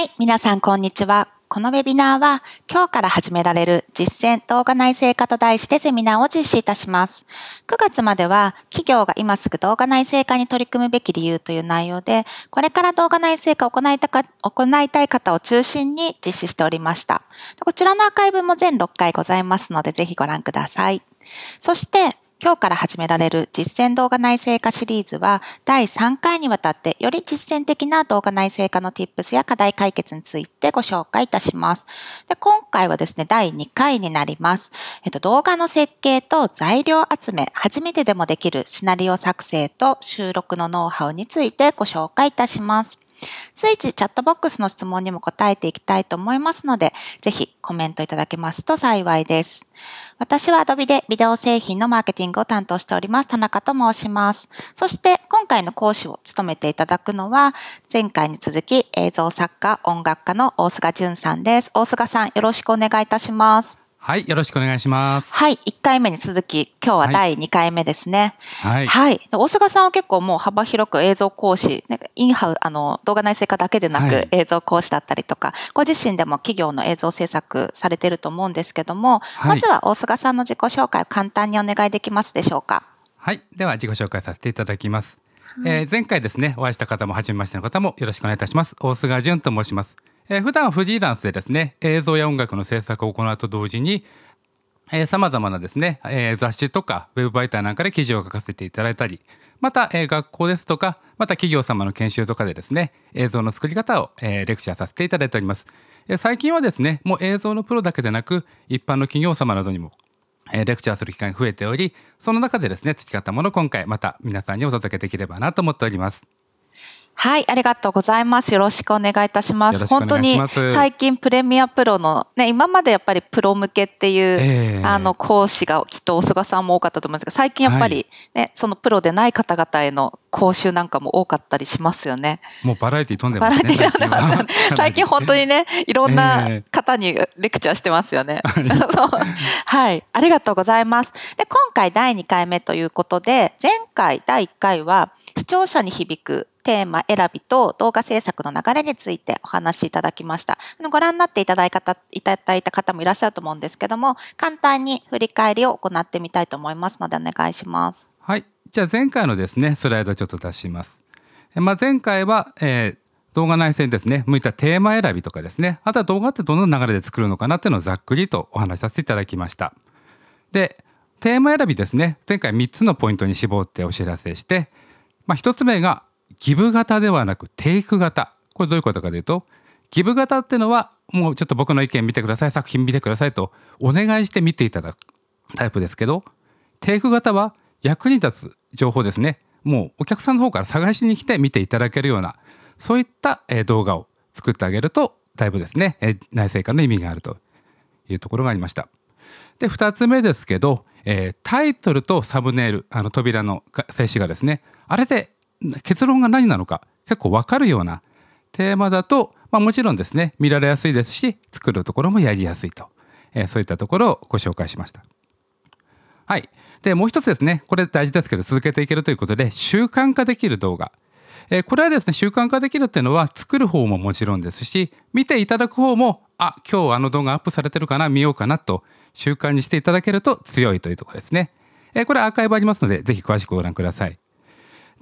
はい、皆さんこんにちは。このウェビナーは今日から始められる実践動画内製化と題してセミナーを実施いたします。9月までは企業が今すぐ動画内製化に取り組むべき理由という内容で、これから動画内製化を行いたか行いたい方を中心に実施しておりました。こちらのアーカイブも全6回ございますのでぜひご覧ください。そして今日から始められる実践動画内製化シリーズは第3回にわたってより実践的な動画内製化の tips や課題解決についてご紹介いたします。で今回はですね、第2回になります。えっと、動画の設計と材料集め、初めてでもできるシナリオ作成と収録のノウハウについてご紹介いたします。随時チャットボックスの質問にも答えていきたいと思いますので、ぜひコメントいただけますと幸いです。私は Adobe でビデオ製品のマーケティングを担当しております、田中と申します。そして今回の講師を務めていただくのは、前回に続き映像作家、音楽家の大菅淳さんです。大菅さん、よろしくお願いいたします。はい、よろしくお願いします。はい、1回目に続き、今日は第2回目ですね。はい。はい、大菅さんは結構もう幅広く映像講師、なんかインハウ、あの、動画内製化だけでなく映像講師だったりとか、はい、ご自身でも企業の映像制作されてると思うんですけども、はい、まずは大菅さんの自己紹介を簡単にお願いできますでしょうか。はい、では自己紹介させていただきます。え前回ですね、お会いした方も、初めましての方もよろしくお願いいたします。大菅淳と申します。えー、普段フリーランスでですね映像や音楽の制作を行うと同時にさまざまなですね、えー、雑誌とかウェブ媒体なんかで記事を書かせていただいたりまた、えー、学校ですとかまた企業様の研修とかでですね映像の作り方を、えー、レクチャーさせていただいております、え最近はですねもう映像のプロだけでなく一般の企業様などにも、えレクチャーする機会が増えておりその中でですね培ったものを今回また皆さんにお届けできればなと思っておりますはい、ありがとうございます。よろしくお願いいたします。ます本当に最近プレミアプロのね、今までやっぱりプロ向けっていう、えー、あの講師がきっと大菅さんも多かったと思うんですけど、最近やっぱりね、はい、そのプロでない方々への講習なんかも多かったりしますよね。もうバラエティ飛んでますね。バラエティ飛んでます。最近本当にね、いろんな方にレクチャーしてますよね。えー、はい、ありがとうございます。で、今回第2回目ということで、前回第1回は視聴者に響くテーマ選びと動画制作の流れについてお話しいただきました。あのご覧になっていただいたいただいた方もいらっしゃると思うんですけども、簡単に振り返りを行ってみたいと思いますのでお願いします。はい。じゃあ前回のですね、スライドちょっと出します。まあ、前回は、えー、動画内戦ですね、向いたテーマ選びとかですね、あとは動画ってどんな流れで作るのかなっていうのをざっくりとお話しさせていただきました。で、テーマ選びですね、前回3つのポイントに絞ってお知らせして、まあ、1つ目がギブ型ではなくテイク型これどういうことかというとギブ型ってのはもうちょっと僕の意見見てください作品見てくださいとお願いして見ていただくタイプですけどテイク型は役に立つ情報ですねもうお客さんの方から探しに来て見ていただけるようなそういった動画を作ってあげるとタイプですね内製化の意味があるというところがありました。で2つ目ですけど、えー、タイトルとサムネイルあの扉の静止画ですねあれで結論が何なのか結構わかるようなテーマだと、まあ、もちろんですね見られやすいですし作るところもやりやすいと、えー、そういったところをご紹介しました。はい、でもう一つですねこれ大事ですけど続けていけるということで習慣化できる動画、えー、これはですね習慣化できるっていうのは作る方ももちろんですし見ていただく方もあ今日あの動画アップされてるかな見ようかなと習慣にしていただけると強いというところですね。えー、これアーカイブありますので是非詳しくご覧ください。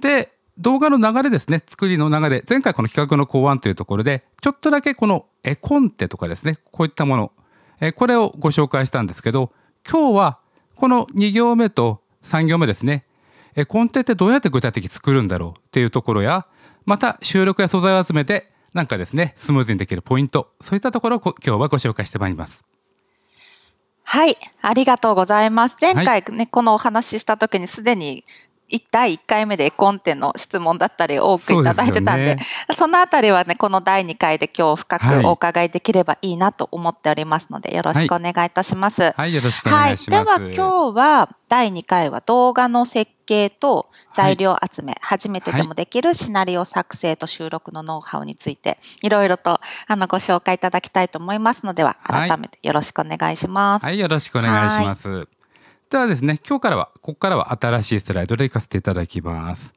で動画の流れですね、作りの流れ、前回この企画の考案というところで、ちょっとだけこの絵コンテとかですね、こういったもの、えこれをご紹介したんですけど、今日はこの2行目と3行目ですね、えコンテってどうやって具体的に作るんだろうっていうところや、また収録や素材を集めて、なんかですね、スムーズにできるポイント、そういったところを今日はご紹介してまいります。はい、ありがとうございます。前回ね、はい、このお話しした時にすでに第1回目で絵コンテの質問だったり多くいただいてたんで、ね、そのあたりはねこの第2回で今日深くお伺いできればいいなと思っておりますので、よろしくお願いいたします。はい、はい、はでは今日は第2回は動画の設計と材料集め、はい、初めてでもできるシナリオ作成と収録のノウハウについて、いろいろとあのご紹介いただきたいと思いますのでは、改めてよろしくお願いします。はい、よろしくお願いします。ではですね、今日からは、ここからは新しいスライドでいかせていただきます。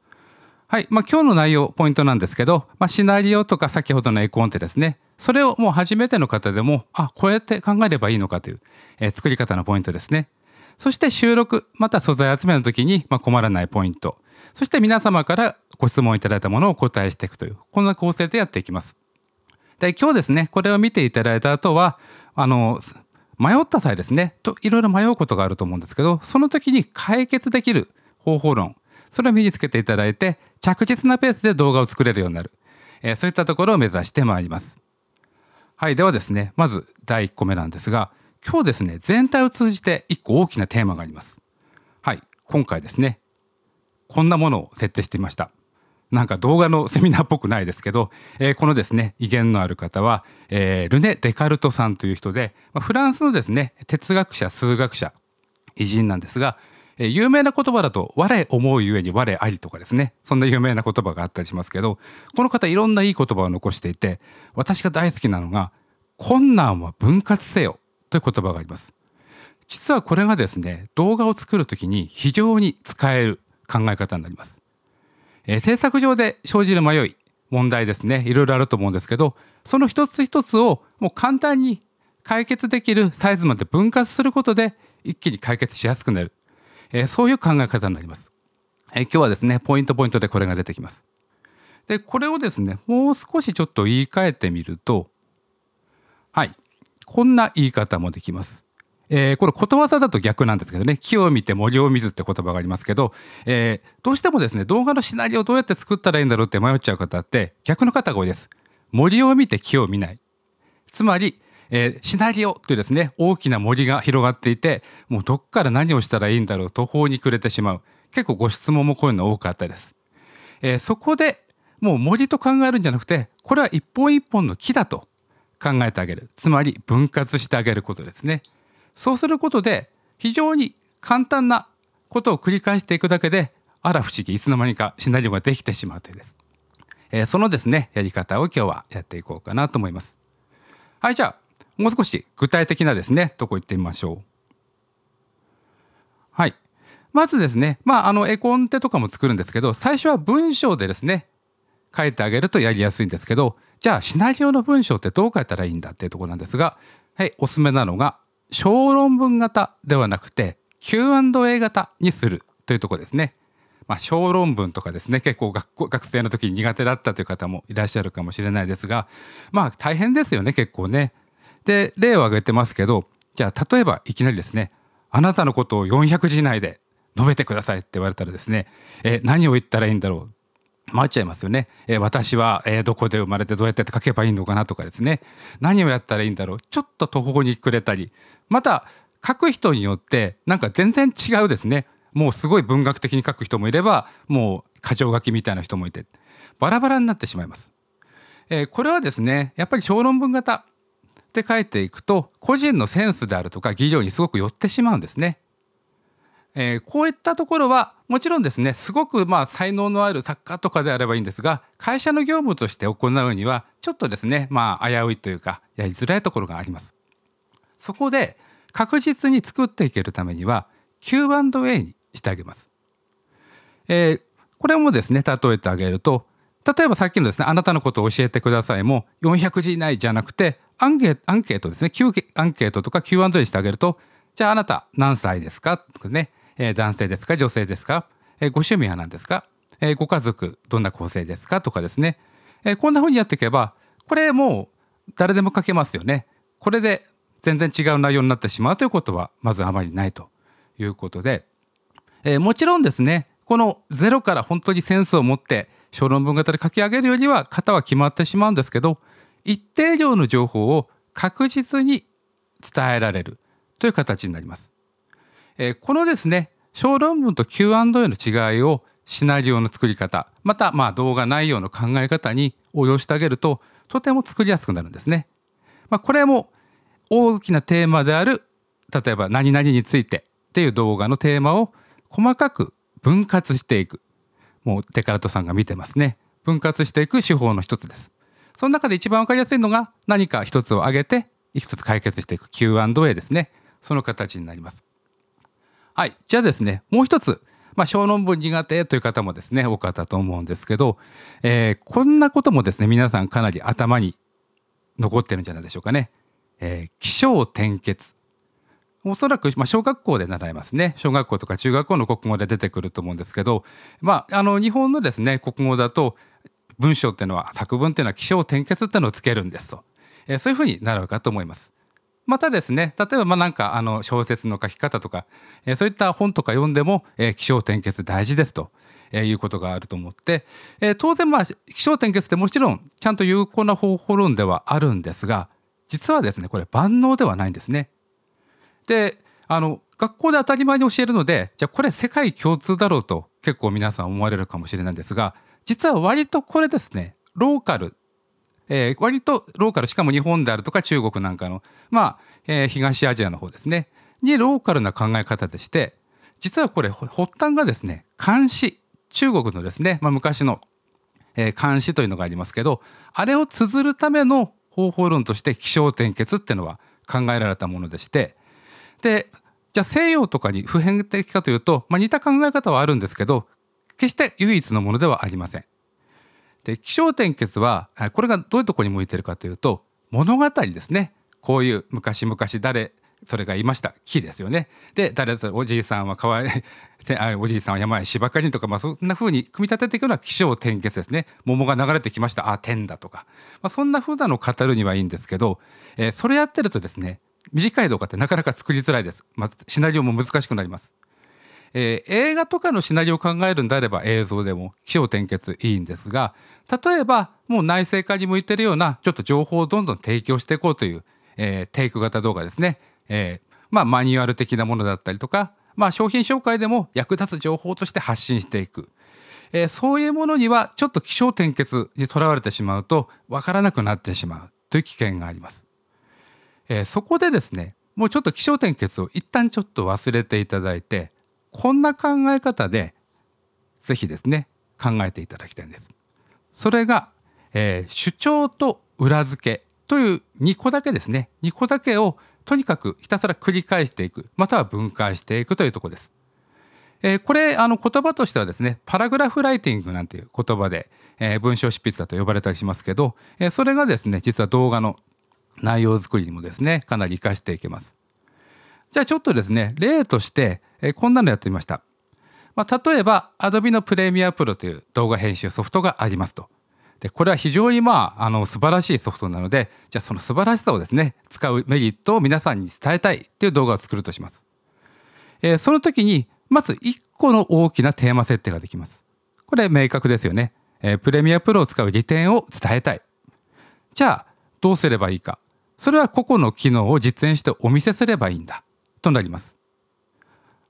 はい。まあ、今日の内容、ポイントなんですけど、まあ、シナリオとか先ほどの絵コンテですね、それをもう初めての方でも、あ、こうやって考えればいいのかという、えー、作り方のポイントですね。そして収録、また素材集めの時に、ま困らないポイント。そして皆様からご質問いただいたものをお答えしていくという、こんな構成でやっていきます。で、今日ですね、これを見ていただいた後は、あの、迷った際ですねといろいろ迷うことがあると思うんですけどその時に解決できる方法論それを身につけていただいて着実なペースで動画を作れるようになる、えー、そういったところを目指してまいりますはいではですねまず第1個目なんですが今日ですね全体を通じて1個大きなテーマがありますはい今回ですねこんなものを設定してみましたなんか動画のセミナーっぽくないですけど、えー、このですね威厳のある方は、えー、ルネ・デカルトさんという人で、まあ、フランスのですね哲学者数学者偉人なんですが、えー、有名な言葉だと「我思うゆえに我あり」とかですねそんな有名な言葉があったりしますけどこの方いろんないい言葉を残していて私が大好きなのが「困難は分割せよ」という言葉があります。実はこれがですね動画を作る時に非常に使える考え方になります。えー、政策上で生じる迷い問題ですねいろいろあると思うんですけどその一つ一つをもう簡単に解決できるサイズまで分割することで一気に解決しやすくなる、えー、そういう考え方になります、えー、今日はですねポイントポイントでこれが出てきますでこれをですねもう少しちょっと言い換えてみるとはいこんな言い方もできますえー、これことわざだと逆なんですけどね木を見て森を見ずって言葉がありますけど、えー、どうしてもですね動画のシナリオをどうやって作ったらいいんだろうって迷っちゃう方って逆の方が多いです森を見て木を見ないつまり、えー、シナリオというですね大きな森が広がっていてもうどっから何をしたらいいんだろう途方に暮れてしまう結構ご質問もこういうの多かったです、えそこでもう森と考えるんじゃなくてこれは一本一本の木だと考えてあげるつまり分割してあげることですねそうすることで非常に簡単なことを繰り返していくだけであら不思議いつの間にかシナリオができてしまうというです、えー、そのですねやり方を今日はやっていこうかなと思いますはいじゃあもう少し具体的なですねとこ行ってみましょうはいまずですねまああの絵コンテとかも作るんですけど最初は文章でですね書いてあげるとやりやすいんですけどじゃあシナリオの文章ってどう書いたらいいんだっていうところなんですが、はい、おすすめなのが小論文型ではなくて Q&A 型にするというとこですね。まあ、小論文とかですね結構学生の時に苦手だったという方もいらっしゃるかもしれないですがまあ大変ですよね結構ね。で例を挙げてますけどじゃあ例えばいきなりですね「あなたのことを400字以内で述べてください」って言われたらですねえ何を言ったらいいんだろう迷っちゃいますよね、えー、私は、えー、どこで生まれてどうやって書けばいいのかなとかですね何をやったらいいんだろうちょっと途方に暮れたりまた書く人によってなんか全然違うですねもうすごい文学的に書く人もいればもう箇条書きみたいな人もいてバラバラになってしまいます。えー、これはですねやっぱり小論文型って書いていくと個人のセンスであるとか技量にすごく寄ってしまうんですね。えー、こういったところはもちろんですねすごくまあ才能のある作家とかであればいいんですが会社の業務として行うにはちょっとですねまあ危ういというかやりづらいところがあります。そこで確実に作っていけるためには Q&A にしてあげます。えー、これもですね例えてあげると例えばさっきのですねあなたのことを教えてくださいも400字以内じゃなくてアンケアンケートですねアンケートとか Q&A してあげるとじゃああなた何歳ですかとかねえ男性ですか女性ですか、えご趣味は何ですか、えご家族どんな構成ですかとかですね、えこんな風にやっていけばこれもう誰でも書けますよね。これで全然違う内容になってしまうということはまずあまりないということで、えもちろんですねこのゼロから本当にセンスを持って小論文型で書き上げるよりは型は決まってしまうんですけど一定量の情報を確実に伝えられるという形になります。えこのですね小論文と Q&A の違いをシナリオの作り方またま動画内容の考え方に応用してあげるととても作りやすくなるんですね。まあ、これも大きなテーマである例えば「何々について」っていう動画のテーマを細かく分割していくもうデカルトさんが見てますね分割していく手法の一つです。その中で一番わかりやすいのが何か一つを挙げて一つ解決していく Q&A ですねその形になります。はい。じゃあですね、もう一つ、まあ、小論文苦手という方もですね、多かったと思うんですけど、えー、こんなこともですね、皆さんかなり頭に残ってるんじゃないでしょうかね。えー、気象転結。おそらく、まあ、小学校で習いますね。小学校とか中学校の国語で出てくると思うんですけど、まあ、あの、日本のですね、国語だと、文章っていうのは、作文っていうのは、気象転結っていうのをつけるんですと。えー、そういうふうに習うかと思います。またですね例えばまあなんかあの小説の書き方とか、えー、そういった本とか読んでも、えー、気象転結大事ですと、えー、いうことがあると思って、えー、当然まあ気象転結ってもちろんちゃんと有効な方法論ではあるんですが実はですねこれ万能ではないんですね。であの学校で当たり前に教えるのでじゃあこれ世界共通だろうと結構皆さん思われるかもしれないんですが実は割とこれですねローカルえー、割とローカルしかも日本であるとか中国なんかの、まあえー、東アジアの方ですねにローカルな考え方でして実はこれ発端がですね監視中国のですね、まあ、昔の、えー、監視というのがありますけどあれを綴るための方法論として気象転結っていうのは考えられたものでしてでじゃあ西洋とかに普遍的かというと、まあ、似た考え方はあるんですけど決して唯一のものではありません。で気象転結はこれがどういうとこに向いてるかというと物語ですねこういう昔々誰それがいました木ですよね。で誰それおじいさんは川へ おじいさんは山へ芝刈りとか、まあ、そんな風に組み立てていくのは気象転結ですね桃が流れてきましたあ天だとか、まあ、そんな風なのを語るにはいいんですけど、えー、それやってるとですね短い動画ってなかなか作りづらいです、まあ、シナリオも難しくなりますえー、映画とかのシナリオを考えるんであれば映像でも気象転結いいんですが例えばもう内製化に向いてるようなちょっと情報をどんどん提供していこうという、えー、テイク型動画ですね、えー、まあ、マニュアル的なものだったりとか、まあ、商品紹介でも役立つ情報として発信していく。えそういうものにはちょっと気象転結にとらわれてしまうと分からなくなってしまうという危険があります。えそこでですねもうちょっと気象点結を一旦ちょっと忘れていただいてこんな考え方でぜひですね考えていただきたいんです。それが、えー、主張と裏付けという2個だけですね2個だけをとにかくひたすら繰り返していくまたは分解していくというとこです。えー、これあの言葉としてはですねパラグラフライティングなんていう言葉で、えー、文章執筆だと呼ばれたりしますけど、えー、それがですね実は動画の内容作りにもですねかなり活かしていけます。じゃあちょっとですね例として、えこんなのやってみました。まあ、例えば Adobe の Premiere Pro という動画編集ソフトがありますと。でこれは非常にまああの素晴らしいソフトなのでじゃあその素晴らしさをですね使うメリットを皆さんに伝えたいという動画を作るとします。えー、その時にまず1個の大きなテーマ設定ができます。これ明確ですよね。えー、プレミアプロを使う利点を伝えたい。じゃあどうすればいいか。それは個々の機能を実演してお見せすればいいんだとなります。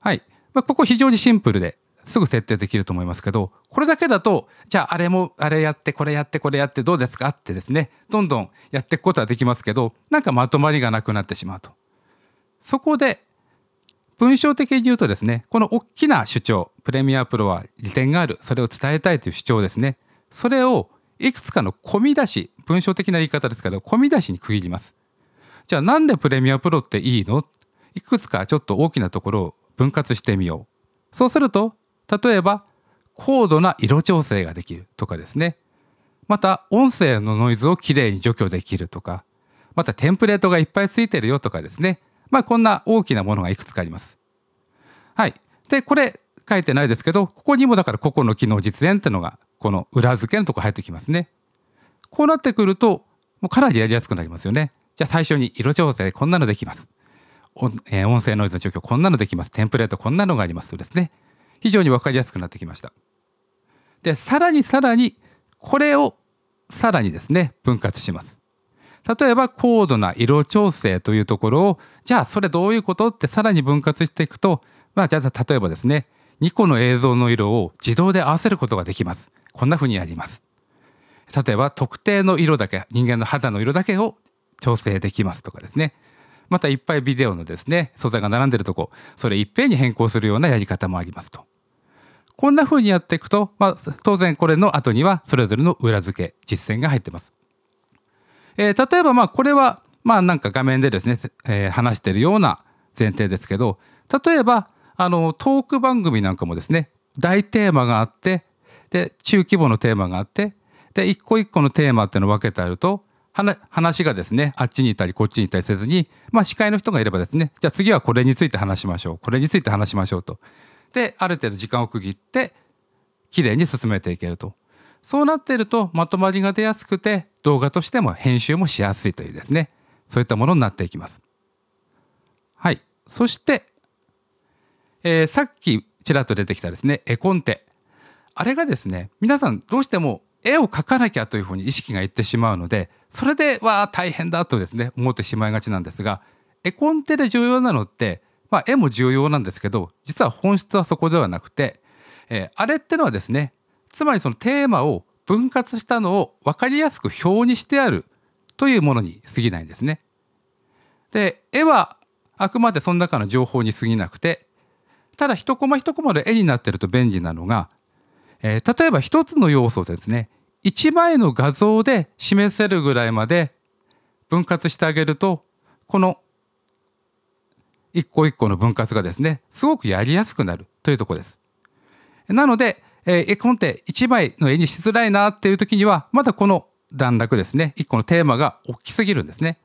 はい。まあ、ここ非常にシンプルで、すぐ設定できると思いますけど、これだけだと、じゃああれも、あれやって、これやって、これやってどうですかってですね、どんどんやっていくことはできますけど、なんかまとまりがなくなってしまうと。そこで、文章的に言うとですね、この大きな主張、プレミアプロは利点がある、それを伝えたいという主張ですね。それをいくつかの込み出し、文章的な言い方ですけど、込み出しに区切ります。じゃあなんでプレミアプロっていいのいくつかちょっと大きなところを分割してみようそうすると例えば高度な色調整ができるとかですねまた音声のノイズをきれいに除去できるとかまたテンプレートがいっぱいついてるよとかですねまあこんな大きなものがいくつかありますはいでこれ書いてないですけどここにもだから個々の機能実演ってのがこの裏付けのとこ入ってきますねこうなってくるともうかなりやりやすくなりますよねじゃあ最初に色調整こんなのできますえー、音声ノイズの除去こんなのできますテンプレートこんなのがありますとですね非常に分かりやすくなってきましたでさらにさらにこれをさらにですね分割します例えば高度な色調整というところをじゃあそれどういうことってさらに分割していくとまあじゃあ例えばですね2個の映像の色を自動で合わせることができますこんな風にやります例えば特定の色だけ人間の肌の色だけを調整できますとかですねまたいっぱいビデオのですね素材が並んでるとこそれいっぺんに変更するようなやり方もありますと。こんな風にやっていくと、まあ、当然これの後にはそれぞれの裏付け実践が入ってます。えー、例えばまあこれはまあなんか画面でですね、えー、話してるような前提ですけど例えばあのトーク番組なんかもですね大テーマがあってで中規模のテーマがあってで一個一個のテーマっていうのを分けてあると話がですね、あっちにいたりこっちにいたりせずに、まあ司会の人がいればですね、じゃあ次はこれについて話しましょう。これについて話しましょうと。で、ある程度時間を区切って、きれいに進めていけると。そうなっているとまとまりが出やすくて、動画としても編集もしやすいというですね、そういったものになっていきます。はい。そして、えー、さっきちらっと出てきたですね、絵コンテ。あれがですね、皆さんどうしても絵を描かなきゃというふうに意識がいってしまうのでそれでは大変だとですね思ってしまいがちなんですが絵コンテで重要なのって、まあ、絵も重要なんですけど実は本質はそこではなくて、えー、あれってのはですねつまりそのテーマを分割したのを分かりやすく表にしてあるというものに過ぎないんですね。で絵はあくまでその中の情報に過ぎなくてただ一コマ一コマで絵になってると便利なのがえー、例えば一つの要素ですね1枚の画像で示せるぐらいまで分割してあげるとこの一個一個の分割がですねすごくやりやすくなるというとこですなので、え絵コンテ1枚の絵にしづらいなっていう時にはまだこの段落ですね1個のテーマが大きすぎるんですね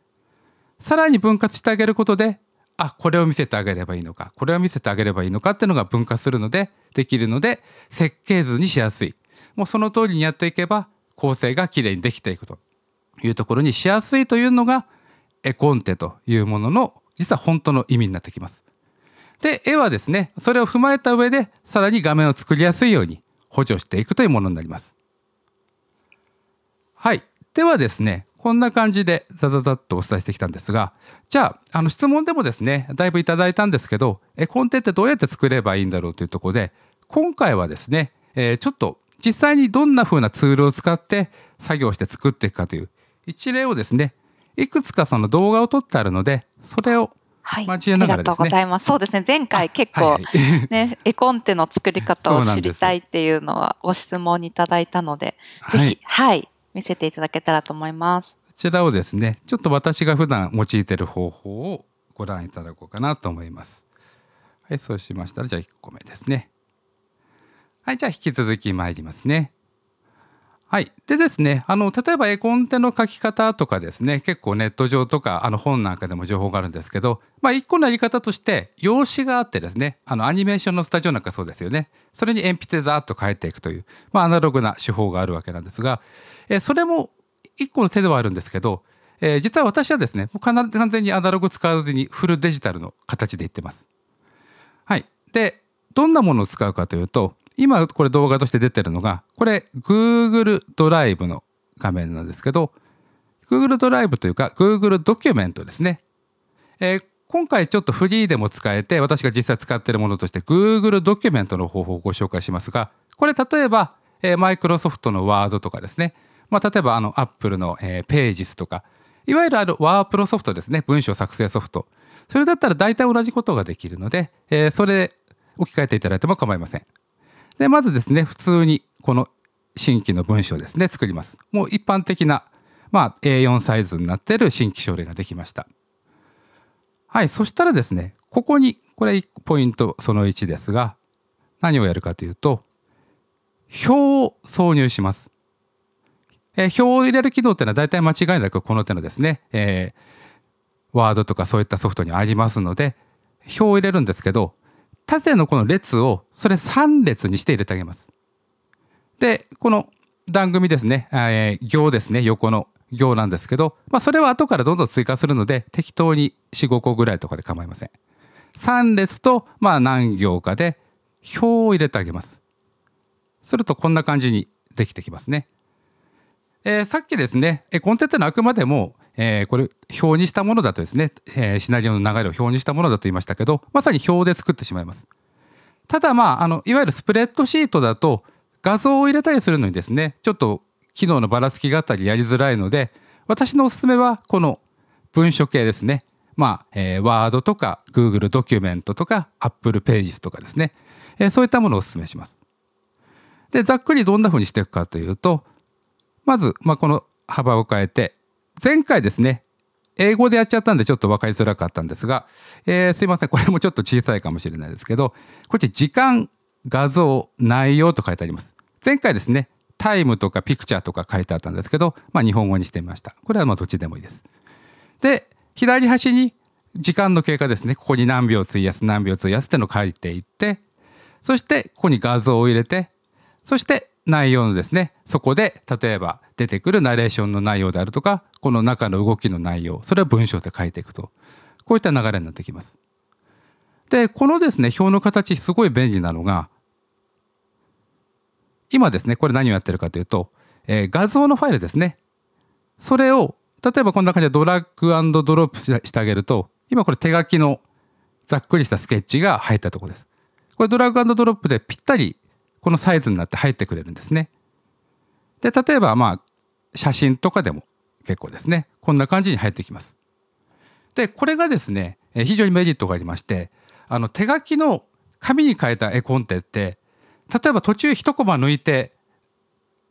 さらに分割してあげることであこれを見せてあげればいいのかこれを見せてあげればいいのかっていうのが分化するのでできるので設計図にしやすいもうその通りにやっていけば構成がきれいにできていくというところにしやすいというのが絵コンテというものの実は本当の意味になってきます。で絵はですねそれを踏まえた上でさらに画面を作りやすいように補助していくというものになります。はいではですねこんな感じでザザザッとお伝えしてきたんですが、じゃあ、あの質問でもですね、だいぶいただいたんですけど、えコンテってどうやって作ればいいんだろうというところで、今回はですね、えー、ちょっと実際にどんな風なツールを使って作業して作っていくかという一例をですね、いくつかその動画を撮ってあるので、それをはい、交えながら、ね、ありがとうございます。そうですね。前回結構、はいはい、ね、絵コンテの作り方を知りたいっていうのはご質問いただいたので、ぜひ、はい、はい、見せていただけたらと思います。こちらをですね、ちょっと私が普段用いてる方法をご覧いただこうかなと思います。はい、そうしましたら、じゃあ1個目ですね。はい、じゃあ引き続き参りますね。はい。でですね、あの、例えば絵コンテの書き方とかですね、結構ネット上とか、あの本なんかでも情報があるんですけど、まあ一個のやり方として、用紙があってですね、あのアニメーションのスタジオなんかそうですよね。それに鉛筆でザーッと変いていくという、まあアナログな手法があるわけなんですが、えそれも一個の手ではあるんですけど、え実は私はですねもう完全にアナログ使わずにフルデジタルの形でいってます。はい、でどんなものを使うかというと今これ動画として出てるのがこれ Google ドライブの画面なんですけど Google ドライブというか Google ドキュメントですね、えー、今回ちょっとフリーでも使えて私が実際使ってるものとして Google ドキュメントの方法をご紹介しますがこれ例えば、えー、Microsoft の Word とかですねまあ、例えばあのアップルの、えー、ページスとか、いわゆるあのワープロソフトですね、文章作成ソフト。それだったら大体同じことができるので、えー、それ置き換えていただいても構いません。で、まずですね、普通にこの新規の文章ですね、作ります。もう一般的な、まあ、A4 サイズになっている新規書例ができました。はい、そしたらですね、ここに、これポイントその1ですが、何をやるかというと、表を挿入します。えー、表を入れる機能っていうのは大体間違いなくこの手のですね、えー、ワードとかそういったソフトにありますので、表を入れるんですけど、縦のこの列をそれ3列にして入れてあげます。で、この番組ですね、えー、行ですね、横の行なんですけど、まあ、それは後からどんどん追加するので、適当に4、5個ぐらいとかで構いません。3列と、まあ、何行かで表を入れてあげます。するとこんな感じにできてきますね。えー、さっきですね、コンテンツのあくまでも、えー、これ表にしたものだとですね、えー、シナリオの流れを表にしたものだと言いましたけどまさに表で作ってしまいます。ただまああのいわゆるスプレッドシートだと画像を入れたりするのにですねちょっと機能のばらつきがあったりやりづらいので私のおすすめはこの文書系ですねまあ、えー、ワードとか Google ドキュメントとか Apple ページとかですね、えー、そういったものをおすすめします。でざっくりどんな風にしていくかというとまず、まあ、この幅を変えて、前回ですね、英語でやっちゃったんでちょっと分かりづらかったんですが、えー、すいません、これもちょっと小さいかもしれないですけど、こっち時間、画像、内容と書いてあります。前回ですね、タイムとかピクチャーとか書いてあったんですけど、まあ、日本語にしてみました。これはまあどっちでもいいです。で、左端に時間の経過ですね。ここに何秒費やす、何秒費やすっての書いていって、そしてここに画像を入れて、そして内容のですねそこで例えば出てくるナレーションの内容であるとかこの中の動きの内容それを文章で書いていくとこういった流れになってきます。でこのですね表の形すごい便利なのが今ですねこれ何をやってるかというと、えー、画像のファイルですねそれを例えばこんな感じでドラッグドロップしてあげると今これ手書きのざっくりしたスケッチが入ったとこです。これドラッグドロップでぴったりこのサイズになって入ってくれるんですね。で例えばまあ写真とかでも結構ですねこんな感じに入ってきます。でこれがですね非常にメリットがありましてあの手書きの紙に書いた絵コンテって例えば途中一コマ抜いて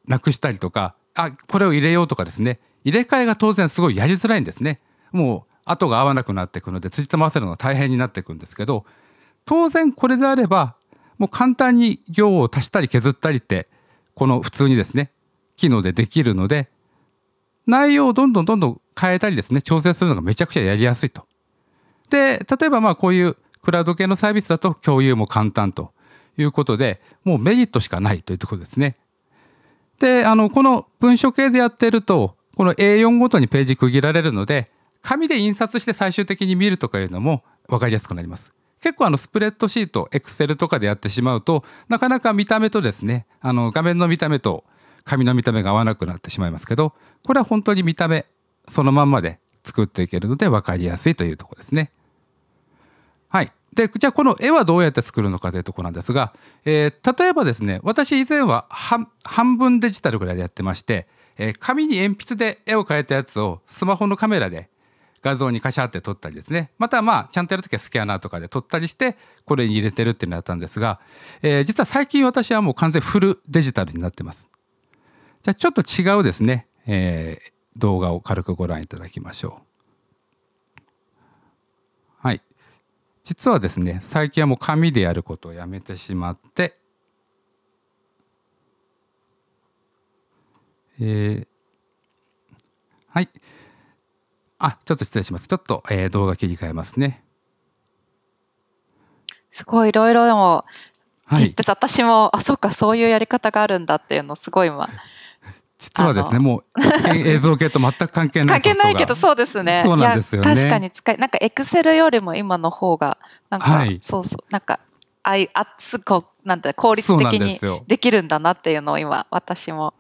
なくしたりとかあこれを入れようとかですね入れ替えが当然すごいやりづらいんですね。もう後が合わなくなっていくので辻褄まわせるのが大変になっていくんですけど当然これであればもう簡単に行を足したり削ったりってこの普通にですね機能でできるので内容をどんどんどんどん変えたりですね調整するのがめちゃくちゃやりやすいと。で例えばまあこういうクラウド系のサービスだと共有も簡単ということでもうメリットしかないというところですね。であのこの文書系でやってるとこの A4 ごとにページ区切られるので紙で印刷して最終的に見るとかいうのも分かりやすくなります。結構あのスプレッドシート、エクセルとかでやってしまうと、なかなか見た目とですね、あの画面の見た目と紙の見た目が合わなくなってしまいますけど、これは本当に見た目そのまんまで作っていけるので分かりやすいというとこですね。はい。で、じゃあこの絵はどうやって作るのかというとこなんですが、えー、例えばですね、私以前は半分デジタルぐらいでやってまして、えー、紙に鉛筆で絵を描いたやつをスマホのカメラで画像にカシャって撮ったりですねまたまあちゃんとやるときはスキャナーとかで撮ったりしてこれに入れてるっていうのやったんですが、えー、実は最近私はもう完全フルデジタルになってますじゃあちょっと違うですね、えー、動画を軽くご覧いただきましょうはい実はですね最近はもう紙でやることをやめてしまってえー、はいあ、ちょっと失礼します。ちょっと、えー、動画切り替えますね。すごいいろいろでも、はい、私も、あ、そうか、そういうやり方があるんだっていうの、すごい今。実はですね、もう映像系と全く関係ない関係ないけど、そうですね。そうなんですよ、ね、確かに使い、なんかエクセルよりも今の方が、なんか、はい、そうそう、なんか、あい、あつこ、なんて、効率的にできるんだなっていうのを今、私も、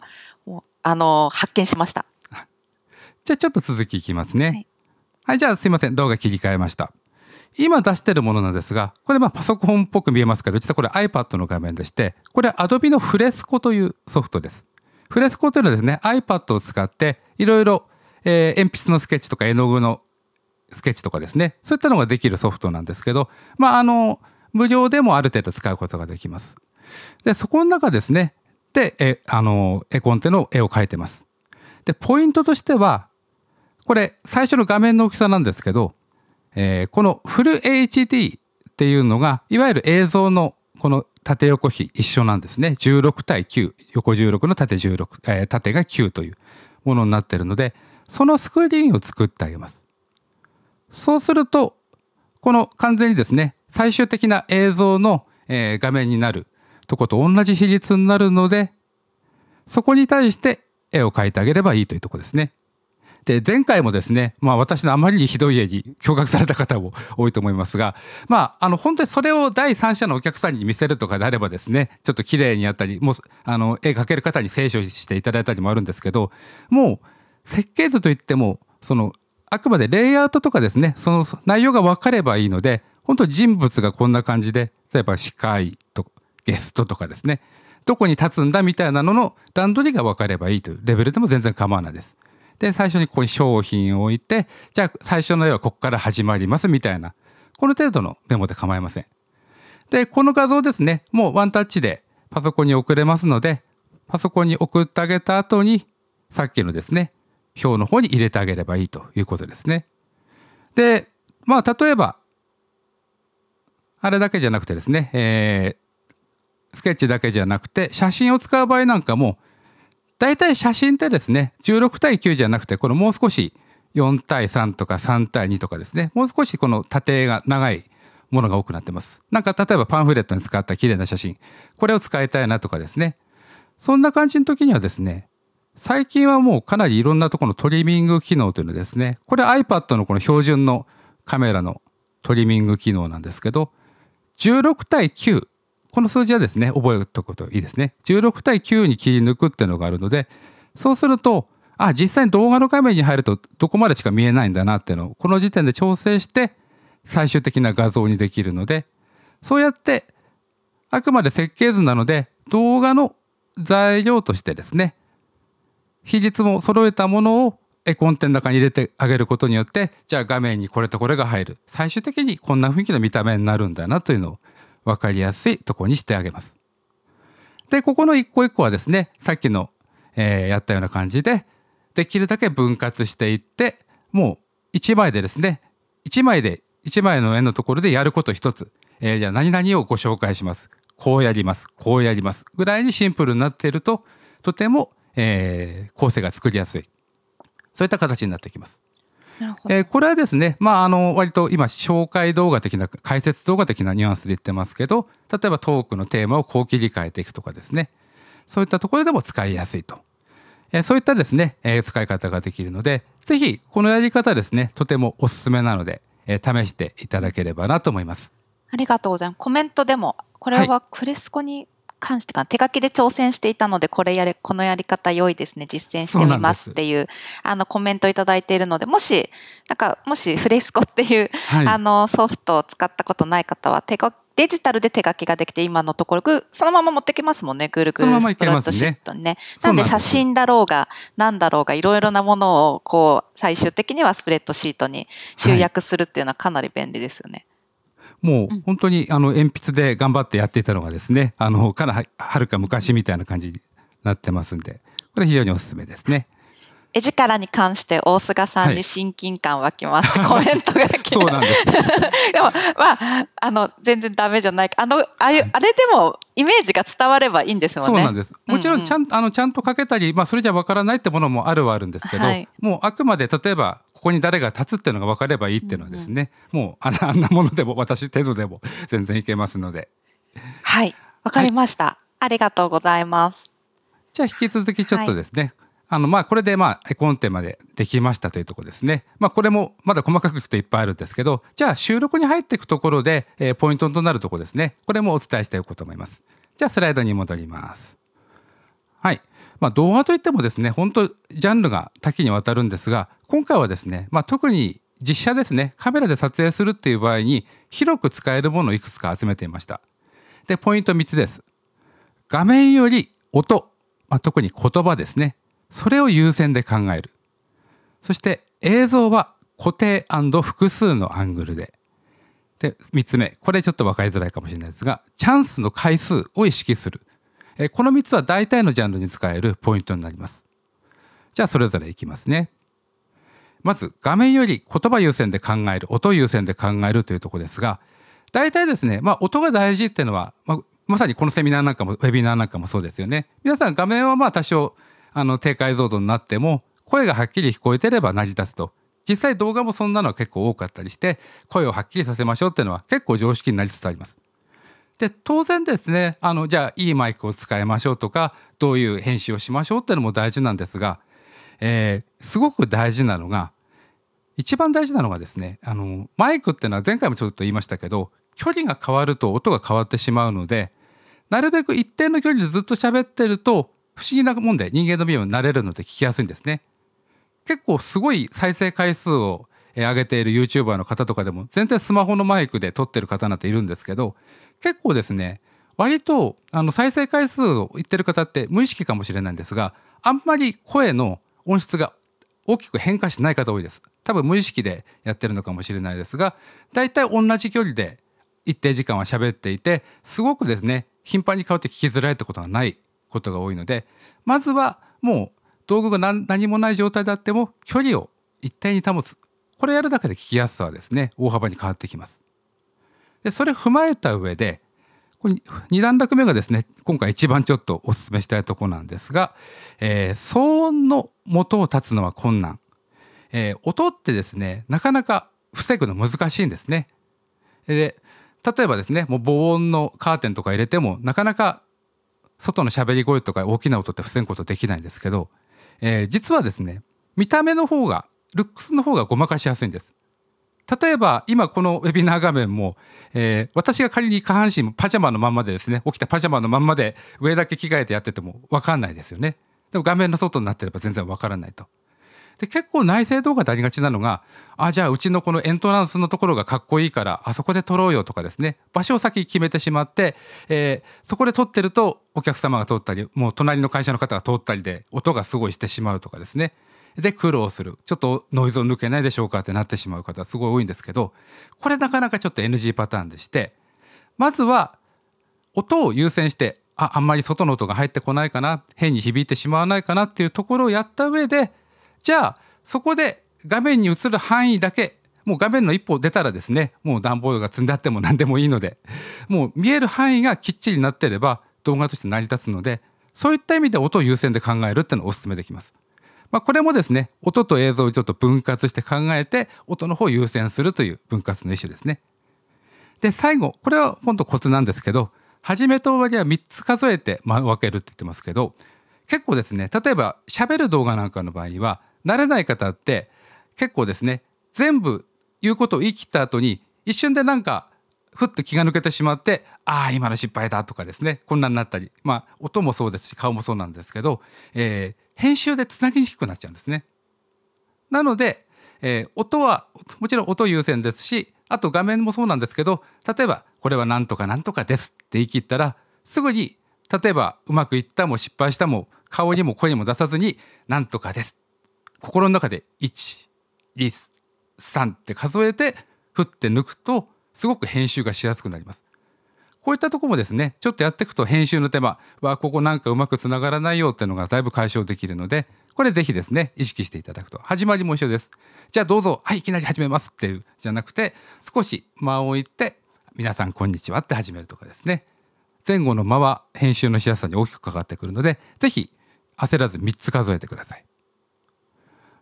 あの、発見しました。じゃあちょっと続きいきますね。はい、はい、じゃあすいません動画切り替えました。今出してるものなんですが、これまあパソコンっぽく見えますけど、実はこれ iPad の画面でして、これ Adobe のフレスコというソフトです。フレスコというのはですね、iPad を使っていろいろ鉛筆のスケッチとか絵の具のスケッチとかですね、そういったのができるソフトなんですけど、まああの、無料でもある程度使うことができます。で、そこの中ですね、で、えあの、絵コンテの絵を描いてます。で、ポイントとしては、これ最初の画面の大きさなんですけど、えー、このフル HD っていうのがいわゆる映像のこの縦横比一緒なんですね16対9横16の縦16、えー、縦が9というものになってるのでそのスクリーンを作ってあげますそうするとこの完全にですね最終的な映像の、えー、画面になるとこと同じ比率になるのでそこに対して絵を描いてあげればいいというとこですねで前回もですね、まあ、私のあまりにひどい絵に 驚愕された方も 多いと思いますが、まあ、あの本当にそれを第三者のお客さんに見せるとかであればですねちょっと綺麗にやったりもうあの絵描ける方に聖書していただいたりもあるんですけどもう設計図といってもそのあくまでレイアウトとかですねその内容が分かればいいので本当人物がこんな感じで例えば司会とゲストとかですねどこに立つんだみたいなのの段取りが分かればいいというレベルでも全然構わないです。で、最初にここに商品を置いて、じゃあ最初の絵はここから始まりますみたいな、この程度のメモで構いません。で、この画像ですね、もうワンタッチでパソコンに送れますので、パソコンに送ってあげた後に、さっきのですね、表の方に入れてあげればいいということですね。で、まあ、例えば、あれだけじゃなくてですね、えー、スケッチだけじゃなくて、写真を使う場合なんかも、大体写真ってですね16対9じゃなくてこのもう少し4対3とか3対2とかですねもう少しこの縦が長いものが多くなってますなんか例えばパンフレットに使った綺麗な写真これを使いたいなとかですねそんな感じの時にはですね最近はもうかなりいろんなところのトリミング機能というのですねこれ iPad のこの標準のカメラのトリミング機能なんですけど16対9この数字はですね覚えておくといいですね16対9に切り抜くっていうのがあるのでそうするとあ実際に動画の画面に入るとどこまでしか見えないんだなっていうのをこの時点で調整して最終的な画像にできるのでそうやってあくまで設計図なので動画の材料としてですね比率も揃えたものを絵コンテの中に入れてあげることによってじゃあ画面にこれとこれが入る最終的にこんな雰囲気の見た目になるんだなというのを分かりやすいとこにしてあげます。でここの一個一個はですねさっきの、えー、やったような感じでできるだけ分割していってもう1枚でですね1枚で1枚の円のところでやること1つ、えー、じゃあ何々をご紹介しますこうやりますこうやりますぐらいにシンプルになっているととても、えー、構成が作りやすいそういった形になってきます。えー、これはですね、まあ、あの割と今紹介動画的な解説動画的なニュアンスで言ってますけど例えばトークのテーマをこう切り替えていくとかですねそういったところでも使いやすいと、えー、そういったですね、えー、使い方ができるので是非このやり方ですねとてもおすすめなので、え試していただければなと思います。ありがとうございます。コメントでもこれはクレスコに、はい関してか手書きで挑戦していたのでこれやれこのやり方良いですね実践してみますっていうあのコメント頂いているのでもしなんかもしフレスコっていう、はい、あのソフトを使ったことない方は手書きデジタルで手書きができて今のところそのまま持ってきますもんねぐるぐるスプレッドシートにねなんで写真だろうが何だろうがいろいろなものをこう最終的にはスプレッドシートに集約するっていうのはかなり便利ですよね、はいもう本当にあの鉛筆で頑張ってやっていたのがですねあのからはるか昔みたいな感じになってますんでこれ非常におすすめですね。絵力に関して大菅さんに親近感湧きます、はい、コメントが来そうなんです、でもまああの全然ダメじゃないあのあれあれでもイメージが伝わればいいんですよねそうなんですもちろんちゃんうんうん、あのちゃんと書けたり、まあ、それじゃわからないってものもあるはあるんですけど、はい、もうあくまで例えばここに誰が立つっていうのが分かればいいっていうのはですね、うんうん、もうあんなものでも私程度でも全然いけますのではいわかりました、はい、ありがとうございますじゃあ引き続きちょっとですね、はいあの、まあ、これで、まあ、絵コンテまでできましたというとこですね。まあ、これも、まだ細かくいくといっぱいあるんですけど、じゃあ、収録に入っていくところで、えー、ポイントとなるとこですね。これもお伝えしておこうと思います。じゃあ、スライドに戻ります。はい。まあ、動画といってもですね、本当ジャンルが多岐にわたるんですが、今回はですね、まあ、特に実写ですねカメラで撮影するっていう場合に広く使えるものをいくつか集めていましたでポイント3つです画面より音、まあ、特に言葉ですねそれを優先で考えるそして映像は固定複数のアングルでで3つ目これちょっと分かりづらいかもしれないですがチャンスの回数を意識するえこの3つは大体のジャンルに使えるポイントになりますじゃあそれぞれいきますねまず画面より言葉優先で考える音優先で考えるというとこですが大体ですね、まあ、音が大事っていうのは、まあ、まさにこのセミナーなんかもウェビナーなんかもそうですよね皆さん画面はまあ多少あの低解像度になっても声がはっきり聞こえてれば成り立つと実際動画もそんなのは結構多かったりして声をはっきりさせましょうっていうのは結構常識になりつつあります。で当然ですねあのじゃあいいマイクを使いましょうとかどういう編集をしましょうっていうのも大事なんですがえー、すごく大事なのが一番大事なのがですねあのマイクっていうのは前回もちょっと言いましたけど距離が変わると音が変わってしまうのでなるべく一定の距離でずっと喋ってると不思議なもんで人間の耳に慣れるので聞きやすいんですね。結構すごい再生回数を上げている YouTuber の方とかでも全然スマホのマイクで撮ってる方なんているんですけど結構ですね割とあの再生回数を言ってる方って無意識かもしれないんですがあんまり声の音質が大きく変化しない方多いです多分無意識でやってるのかもしれないですがだいたい同じ距離で一定時間は喋っていてすごくですね頻繁に変わって聞きづらいってことがないことが多いのでまずはもう道具が何もない状態であっても距離を一定に保つこれやるだけで聞きやすさはですね大幅に変わってきますでそれ踏まえた上でこれ2段落目がですね今回一番ちょっとお勧めしたいとこなんですが、えー、騒音の元を立つのは困難、えー、音ってですねなかなか防ぐの難しいんですね。で例えばですねもう防音のカーテンとか入れてもなかなか外の喋り声とか大きな音って防ぐことできないんですけど、えー、実はですね見た目の方がルックスの方がごまかしやすいんです。例えば今このウェビナー画面も、えー、私が仮に下半身パジャマのまんまでですね起きたパジャマのまんまで上だけ着替えてやってても分かんないですよねでも画面の外になってれば全然分からないとで結構内製動画でありがちなのがあじゃあうちのこのエントランスのところがかっこいいからあそこで撮ろうよとかですね場所を先決めてしまって、えー、そこで撮ってるとお客様が通ったりもう隣の会社の方が通ったりで音がすごいしてしまうとかですねで苦労するちょっとノイズを抜けないでしょうかってなってしまう方すごい多いんですけどこれなかなかちょっと NG パターンでしてまずは音を優先してああんまり外の音が入ってこないかな変に響いてしまわないかなっていうところをやった上でじゃあそこで画面に映る範囲だけもう画面の一歩出たらですねもう段ボールが積んであっても何でもいいのでもう見える範囲がきっちりなってれば動画として成り立つのでそういった意味で音を優先で考えるっていうのをおすすめできます。まあ、これもですね音と映像をちょっと分割して考えて音の方を優先するという分割の一種ですね。で最後これは本当コツなんですけど始めと終わりは3つ数えて分けるって言ってますけど結構ですね例えば喋る動画なんかの場合は慣れない方って結構ですね全部言うことを言い切った後に一瞬でなんかふっと気が抜けてしまってああ今の失敗だとかですねこんなになったりまあ音もそうですし顔もそうなんですけど、えー、編集でつなぎにくくなっちゃうんですね。なので、えー、音はもちろん音優先ですしあと画面もそうなんですけど例えばこれはなんとかなんとかですって言い切ったらすぐに例えばうまくいったも失敗したも顔にも声にも出さずになんとかです心の中で123って数えて振って抜くとすごく編集がしやすくなります。こういったとこもですね、ちょっとやっていくと編集の手間は、ここなんかうまくつながらないよっていうのがだいぶ解消できるので、これぜひですね、意識していただくと。始まりも一緒です。じゃあどうぞ、はい、いきなり始めますっていう、じゃなくて、少し間を置いて、皆さんこんにちはって始めるとかですね。前後の間は編集のしやすさに大きくかかってくるので、ぜひ焦らず3つ数えてください。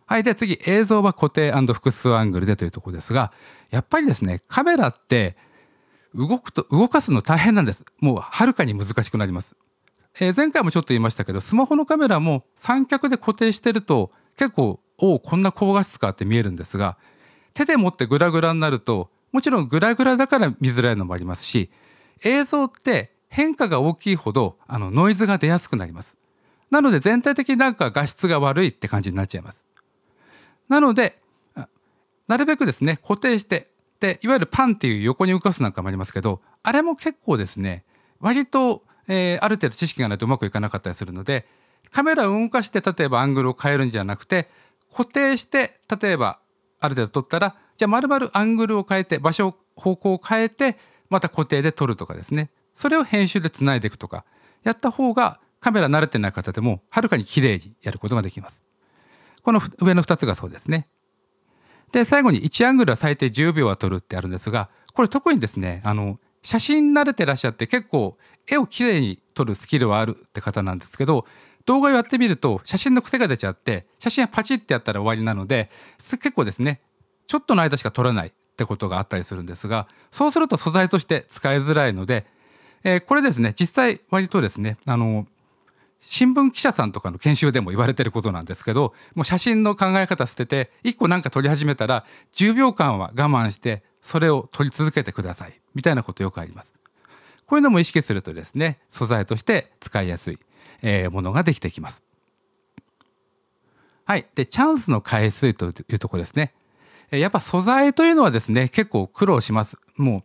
はい。で、次、映像は固定複数アングルでというところですが、やっぱりですね、カメラって動くと、動かすの大変なんです。もうはるかに難しくなります。えー、前回もちょっと言いましたけど、スマホのカメラも三脚で固定してると、結構、おお、こんな高画質かって見えるんですが、手で持ってグラグラになると、もちろんグラグラだから見づらいのもありますし、映像って変化が大きいほどあのノイズが出やすくなります。なので全体的になんか画質が悪いって感じになっちゃいます。なのでなるべくですね固定してでいわゆるパンっていう横に動かすなんかもありますけどあれも結構ですね割と、えー、ある程度知識がないとうまくいかなかったりするのでカメラを動かして例えばアングルを変えるんじゃなくて固定して例えばある程度撮ったらじゃあ丸々アングルを変えて場所方向を変えてまた固定で撮るとかですねそれを編集でつないでいくとかやった方がカメラ慣れてない方でもはるかに綺麗にやることができます。この上の2つがそうですね。で最後に1アングルは最低10秒は撮るってあるんですがこれ特にですねあの写真慣れてらっしゃって結構絵をきれいに撮るスキルはあるって方なんですけど動画をやってみると写真の癖が出ちゃって写真はパチってやったら終わりなので結構ですねちょっとの間しか撮らないってことがあったりするんですがそうすると素材として使いづらいので、えー、これですね実際割とですねあの新聞記者さんとかの研修でも言われてることなんですけどもう写真の考え方捨てて1個なんか撮り始めたら10秒間は我慢してそれを撮り続けてくださいみたいなことよくあります。こういうのも意識するとですね素材として使いやすい、えものができてきます。はい、でチャンスの回数というとこですね。やっぱ素材というのはですね結構苦労します。も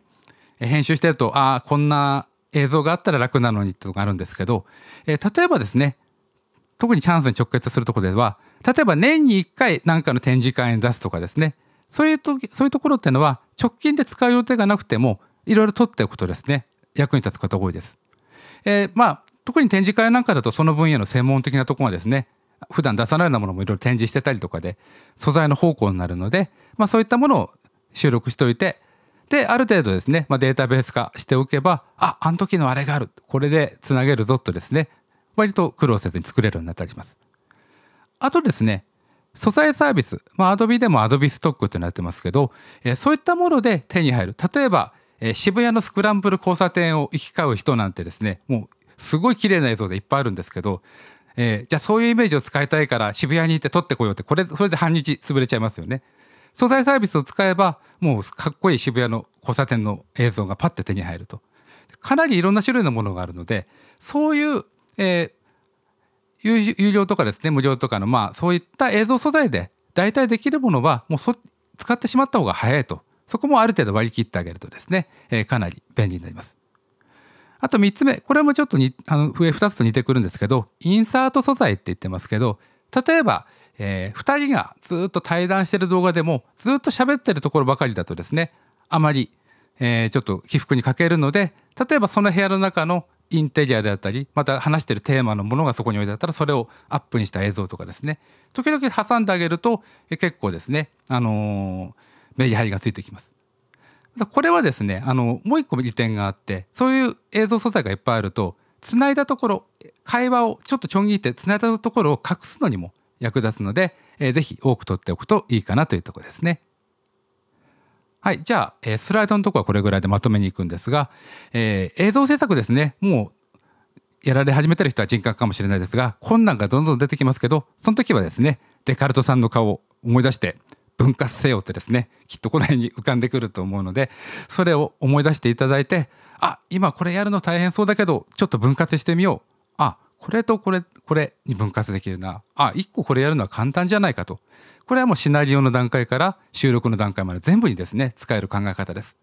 う編集してるとああこんな映像があったら楽なのにってのがあるんですけど、えー、例えばですね特にチャンスに直結するとこでは例えば年に1回何かの展示会に出すとかですねそういうとそういうところっていうのは直近で使う予定がなくてもいろいろ取っておくとですね役に立つことが多いです。えー、まあ特に展示会なんかだとその分野の専門的なところがですね普段出さないようなものもいろいろ展示してたりとかで素材の方向になるので、まあ、そういったものを収録しておいてである程度ですね、まあ、データベース化しておけばああの時のあれがあるこれでつなげるぞとですね割と苦労せずに作れるようになったりしますあとですね素材サービス、まあ、Adobe でも Adobe ストックってなってますけど、えー、そういったもので手に入る例えば、えー、渋谷のスクランブル交差点を行き交う人なんてですねもうすごい綺麗な映像でいっぱいあるんですけど、えー、じゃあそういうイメージを使いたいから渋谷に行って撮ってこようってこれそれで半日潰れちゃいますよね。素材サービスを使えばもうかっこいい渋谷の交差点の映像がパッて手に入るとかなりいろんな種類のものがあるのでそういう、えー、有料とかですね無料とかのまあそういった映像素材で代替できるものはもうそ使ってしまった方が早いとそこもある程度割り切ってあげるとですね、えー、かなり便利になります。あと3つ目これもちょっとにあの上2つと似てくるんですけどインサート素材って言ってますけど例えば、えー、2人がずっと対談してる動画でもずっと喋ってるところばかりだとですねあまり、えー、ちょっと起伏に欠けるので例えばその部屋の中のインテリアであったりまた話してるテーマのものがそこに置いてあったらそれをアップにした映像とかですね時々挟んであげると結構ですね、あのー、メリハリがついてきます。これはですねあのもう一個利点があってそういう映像素材がいっぱいあるとつないだところ会話をちょっとちょん切ってつないだところを隠すのにも役立つので、えー、ぜひ多く取っておくといいかなというとこですね。はい、じゃあ、えー、スライドのとこはこれぐらいでまとめに行くんですが、えー、映像制作ですね、もうやられ始めてる人は人格かもしれないですが、困難がどんどん出てきますけど、その時はですね、デカルトさんの顔を思い出して、分割せよってですね、きっとこの辺に浮かんでくると思うので、それを思い出していただいて、あ、今これやるの大変そうだけど、ちょっと分割してみよう。あ、これとこれこれに分割できるなあ1個これやるのは簡単じゃないかとこれはもうシナリオの段階から収録の段階まで全部にですね使える考え方です。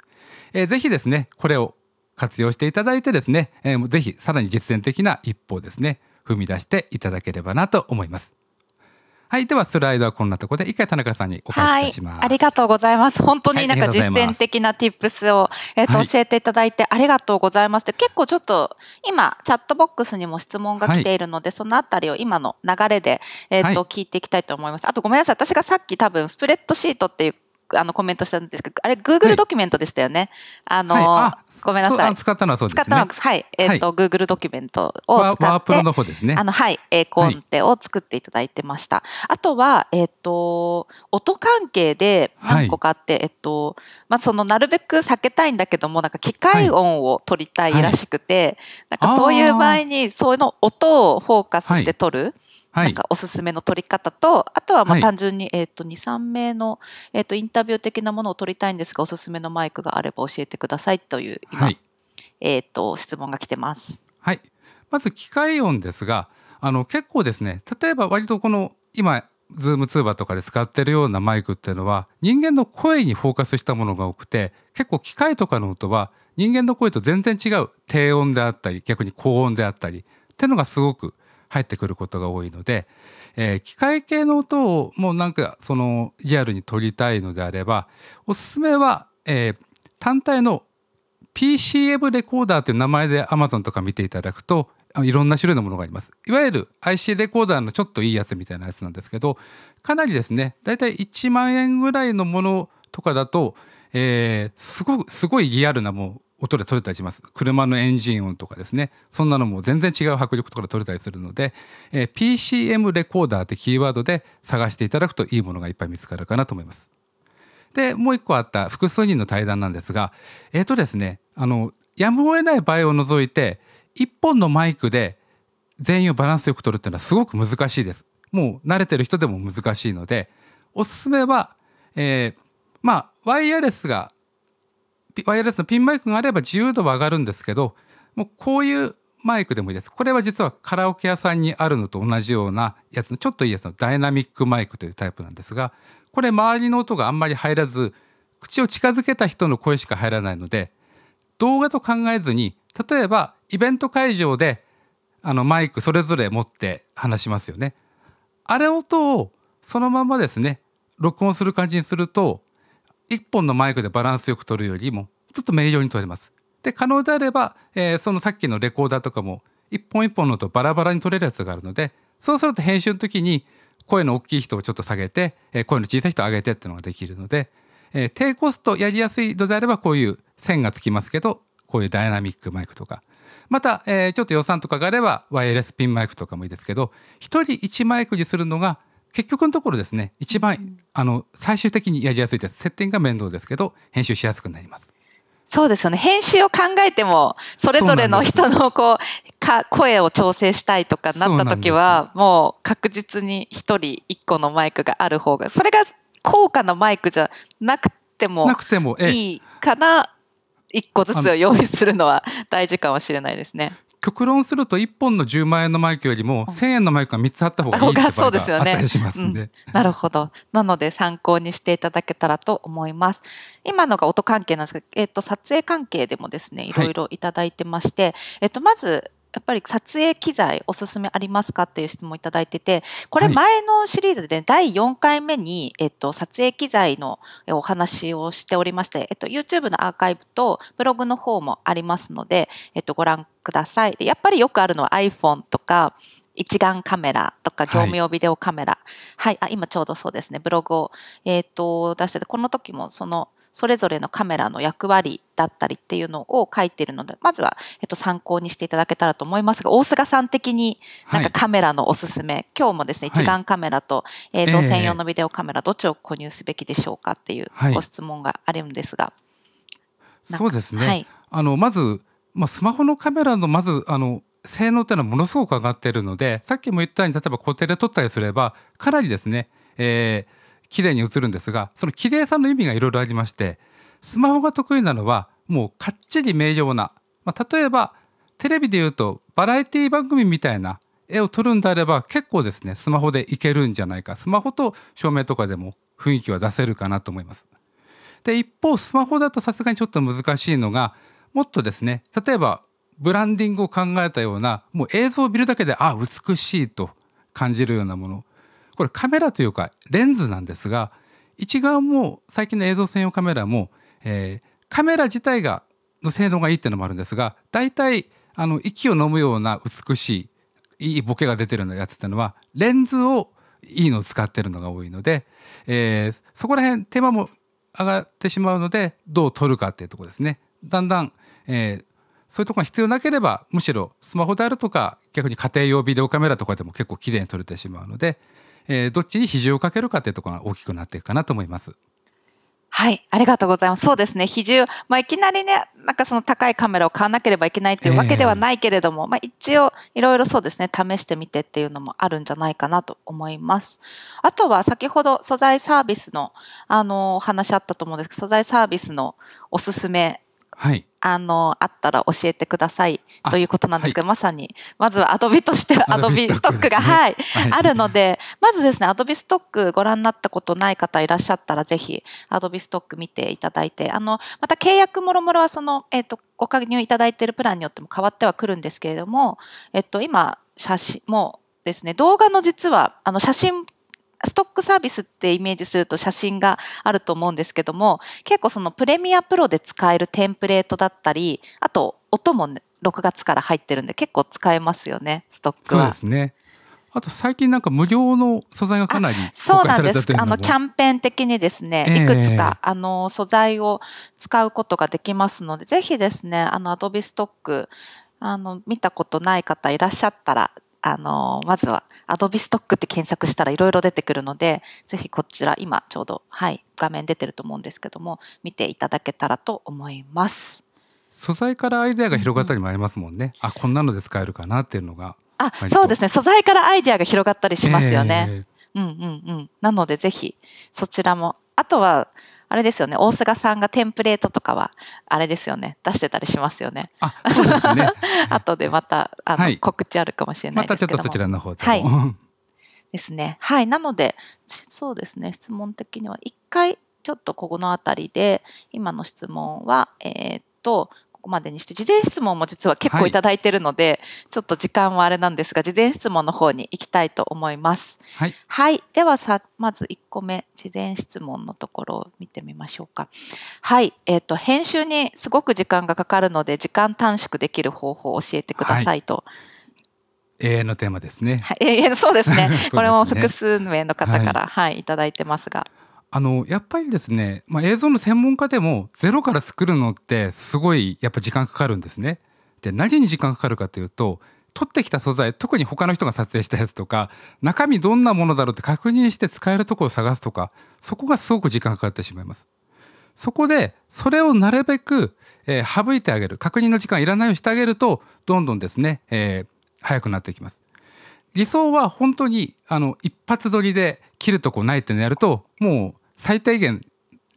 えー、ぜひですねこれを活用していただいてですね、えー、ぜひさらに実践的な一歩をですね踏み出していただければなと思います。はい、ではスライドはこんなところで一回田中さんにお返しします、はい、ありがとうございます。本当になんか実践的な tips を、えっ、ー、と、教えていただいてありがとうございます。結構ちょっと今チャットボックスにも質問が来ているので、はい、そのあたりを今の流れでえっ、ー、と、聞いていきたいと思います。あとごめんなさい、私がさっき多分スプレッドシートっていうあのコメントしたんですけど、あれ、Google ドキュメントでしたよね。はい、あの、はい、ごめんなさい。使ったのはそうですね。使ったのは、はい。えっ、ー、と、グー Google ドキュメントを使って、ワープロの方ですね。あの、はい。えコンテを作っていただいてました。あとは、えっ、ー、と、音関係で何個かあって、えっと、まあ、その、なるべく避けたいんだけども、なんか機械音を取りたいらしくて、なんかそういう場合に、そういうの音をフォーカスして取る。なんかおすすめの取り方と、あとはまあ単純に、えっ、と、2、3名の、えっ、と、インタビュー的なものを取りたいんですが、おすすめのマイクがあれば教えてくださいという、今、はい、えっ、と、質問が来てます。はい。まず、機械音ですが、あの、結構ですね、例えば割とこの、今、ズーム通話とかで使ってるようなマイクっていうのは、人間の声にフォーカスしたものが多くて、結構機械とかの音は、人間の声と全然違う低音であったり、逆に高音であったり、っていうのがすごく入ってくることが多いので、えー、機械系の音をもうなんかそのリアルに取りたいのであればおすすめは、えー、単体の PCM レコーダーという名前で Amazon とか見ていただくといろんな種類のものがあります。いわゆる IC レコーダーのちょっといいやつみたいなやつなんですけど、かなりですね、だいたい1万円ぐらいのものとかだと、えー、すごすごいリアルなも音で撮れたりします車のエンジン音とかですねそんなのも全然違う迫力とかで撮れたりするので、えー、PCM レコーダーってキーワードで探していただくといいものがいっぱい見つかるかなと思います。でもう一個あった複数人の対談なんですがえっ、ー、とですねあのやむを得ない場合を除いて1本のマイクで全員をバランスよく取るっていうのはすごく難しいです。もう慣れてる人でも難しいのでおすすめは、えー、まあワイヤレスがワイヤレスのピンマイクがあれば自由度は上がるんですけどもうこういうマイクでもいいですこれは実はカラオケ屋さんにあるのと同じようなやつのちょっといいやつのダイナミックマイクというタイプなんですがこれ周りの音があんまり入らず口を近づけた人の声しか入らないので動画と考えずに例えばイベント会場であのマイクそれぞれ持って話しますよね。あれ音をそのままですね録音する感じにすると1本のマイクでバランスよく取るよりもちょっと明瞭に取れます。で可能であれば、えー、そのさっきのレコーダーとかも1本1本のとバラバラに取れるやつがあるのでそうすると編集の時に声の大きい人をちょっと下げて、えー、声の小さい人を上げてっていうのができるので、えー、低コストやりやすいのであればこういう線がつきますけどこういうダイナミックマイクとかまた、えー、ちょっと予算とかがあればワイヤレスピンマイクとかもいいですけど1人1マイクにするのが結局のところですね一番、うん、あの最終的にやりやすいです接点が面倒ですけど編集しやすくなりますそうですよね編集を考えてもそれぞれの人のこうか声を調整したいとかなった時は、もう確実に1人1個のマイクがある方がそれが高価なマイクじゃなくてもいいから1個ずつを用意するのは大事かもしれないですね。極論すると1本の10万円のマイクよりも1,000円のマイクが3つあった方がいいって場合があったりしますんで、ねうん、なるほどなので参考にしていただけたらと思います今のが音関係なんですけど、えーと、撮影関係でもですねいろいろいただいてまして、はい、えーとまずやっぱり撮影機材おすすめありますかっていう質問いただいてて、これ前のシリーズで、ね、第4回目に、えっと、撮影機材のお話をしておりまして、えっと、YouTube のアーカイブとブログの方もありますので、えっと、ご覧ください。でやっぱりよくあるのは iPhone とか、一眼カメラとか業務用ビデオカメラ。はい、はい、あ、今ちょうどそうですね、ブログを、えっと、出してて、この時もその、それぞれのカメラの役割だったりっていうのを書いているので、まずは、えっと、参考にしていただけたらと思いますが、大菅さん的になんかカメラのおすすめ、はい、今日もですね、一眼カメラと映像専用のビデオカメラ、どっちを購入すべきでしょうかっていうご質問があるんですが。そうですね、はい、あのまず、まあ、スマホのカメラのまずあの性能っていうのはものすごく上がっているのでさっきも言ったように例えば固定で撮ったりすればかなりですね、えー、綺麗に映るんですがその綺麗さの意味がいろいろありましてスマホが得意なのはもうかっちり明瞭な、まあ、例えばテレビでいうとバラエティ番組みたいな絵を撮るんであれば結構ですねスマホでいけるんじゃないかスマホと照明とかでも雰囲気は出せるかなと思います。で一方スマホだとさすがにちょっと難しいのがもっとですね例えばブランディングを考えたようなもう映像を見るだけであ美しいと感じるようなものこれカメラというかレンズなんですが一眼も最近の映像専用カメラも、えー、カメラ自体がの性能がいいっていうのもあるんですが大体あの息を飲むような美しいいいボケが出てるようなやつっていうのはレンズをいいのを使ってるのが多いので、えー、そこら辺手間も上がってしまうのでどう撮るかっていうとこですね。だんだん、えー、そういうとこが必要なければむしろスマホであるとか逆に家庭用ビデオカメラとかでも結構綺麗に撮れてしまうので、えー、どっちに比重をかけるかというところが大きくなっていくかなと思います。はい、ありがとうございます。そうですね、比重、まあ、いきなりね、なんかその高いカメラを買わなければいけないっていうわけではないけれども、えー、まあ、一応、いろいろそうですね、試してみてっていうのもあるんじゃないかなと思います。あとは、先ほど素材サービスの、あのー、話あったと思うんですけど、素材サービスのおすすめ。はいあの、あったら教えてくださいということなんですけど、はい、まさに、まずはアドビとしてはアドビストックが、ね、k がはい、あるので、まずですね、アドビストックご覧になったことない方いらっしゃったら、ぜひ、アドビストック見ていただいて、あの、また契約もろもろは、その、えっ、ー、と、ご加入いただいているプランによっても変わってはくるんですけれども、えっ、ー、と、今、写真もですね、動画の実は、あの、写真ストックサービスってイメージすると写真があると思うんですけども結構そのプレミアプロで使えるテンプレートだったりあと音も6月から入ってるんで結構使えますよねストックは。そうですねあと最近なんか無料の素材がかなりそうなんです。あのキャンペーン的にですね、えー、いくつかあの素材を使うことができますので、ぜひですね、あのアドビストック、あの見たことない方いらっしゃったらあの、まずは Adobe Stock って検索したらいろいろ出てくるので、ぜひこちら今ちょうど、はい、画面出てると思うんですけども、見ていただけたらと思います。素材からアイデアが広がったりもありますもんね。うん、あ、こんなので使えるかなっていうのが。あ、そうですね。素材からアイデアが広がったりしますよね。えー、うんうんうん。なのでぜひそちらも。あとは、あれですよね、大菅さんがテンプレートとかは、あれですよね、出してたりしますよね。あ、そうですね。後でまた、あの、はい、告知あるかもしれないですけどまたちょっとそちらの方ではい。ですね。はい。なので、そうですね、質問的には、一回、ちょっとここの辺りで、今の質問は、えー、っと、ここまでにして、事前質問も実は結構いただいてるので、はい、ちょっと時間はあれなんですが、事前質問の方に行きたいと思います。はい。はい、ではさ、まず1個目、事前質問のところを見てみましょうか。はい。えっ、ー、と、編集にすごく時間がかかるので、時間短縮できる方法を教えてくださいと。はい、永遠のテーマですね。はい、永遠、そうですね。すねこれも複数名の方から、はい、はい、いただいてますが。あのやっぱりですね、まあ、映像の専門家でもゼロから作るのってすごいやっぱ時間かかるんですね。で何に時間かかるかというと撮ってきた素材特に他の人が撮影したやつとか中身どんなものだろうって確認して使えるところを探すとかそこがすごく時間かかってしまいます。そこでそれをなるべく、えー、省いてあげる確認の時間いらないようにしてあげるとどんどんですね、えー、早くなっていきます。理想は本当にあの一発撮りで切るとこないってのやるともう最低限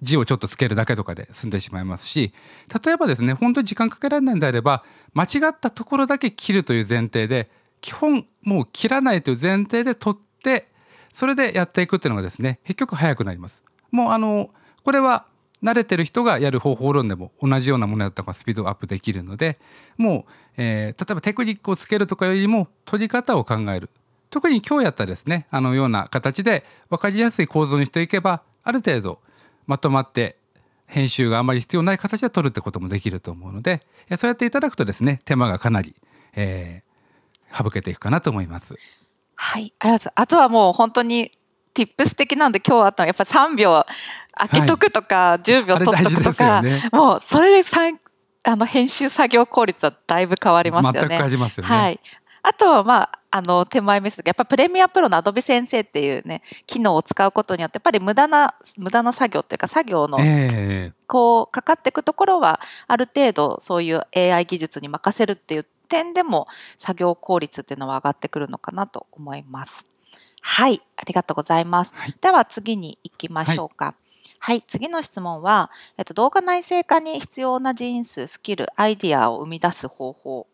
字をちょっとつけるだけとかで済んでしまいますし例えばですね本当に時間かけられないんであれば間違ったところだけ切るという前提で基本もう切らないという前提で取ってそれでやっていくっていうのがですね結局早くなります。もうあのこれは慣れてる人がやる方法論でも同じようなものだったからスピードアップできるのでもう、えー、例えばテクニックをつけるとかよりも取り方を考える特に今日やったですねあのような形で分かりやすい構造にしていけばある程度まとまって編集があまり必要ない形で撮るってこともできると思うのでそうやっていただくとですね手間がかなり、えー、省けていくかなと思います。はいあらずとあとはもう本当に tips 的なんで今日あったのやっぱ3秒開けとくとか、はい、10秒取っとくとか、ね、もうそれであの編集作業効率はだいぶ変わりますよね。全く変わりますよね。はい。あとはまあ、あの、手前でスが、やっぱプレミアプロのアドビ先生っていうね、機能を使うことによって、やっぱり無駄な、無駄な作業っていうか、作業の、こう、かかっていくところは、ある程度、そういう AI 技術に任せるっていう点でも、作業効率っていうのは上がってくるのかなと思います。はい、ありがとうございます。はい、では、次に行きましょうか。はいはい、次の質問は、えっと、動画内製化に必要な人数、スキル、アイディアを生み出す方法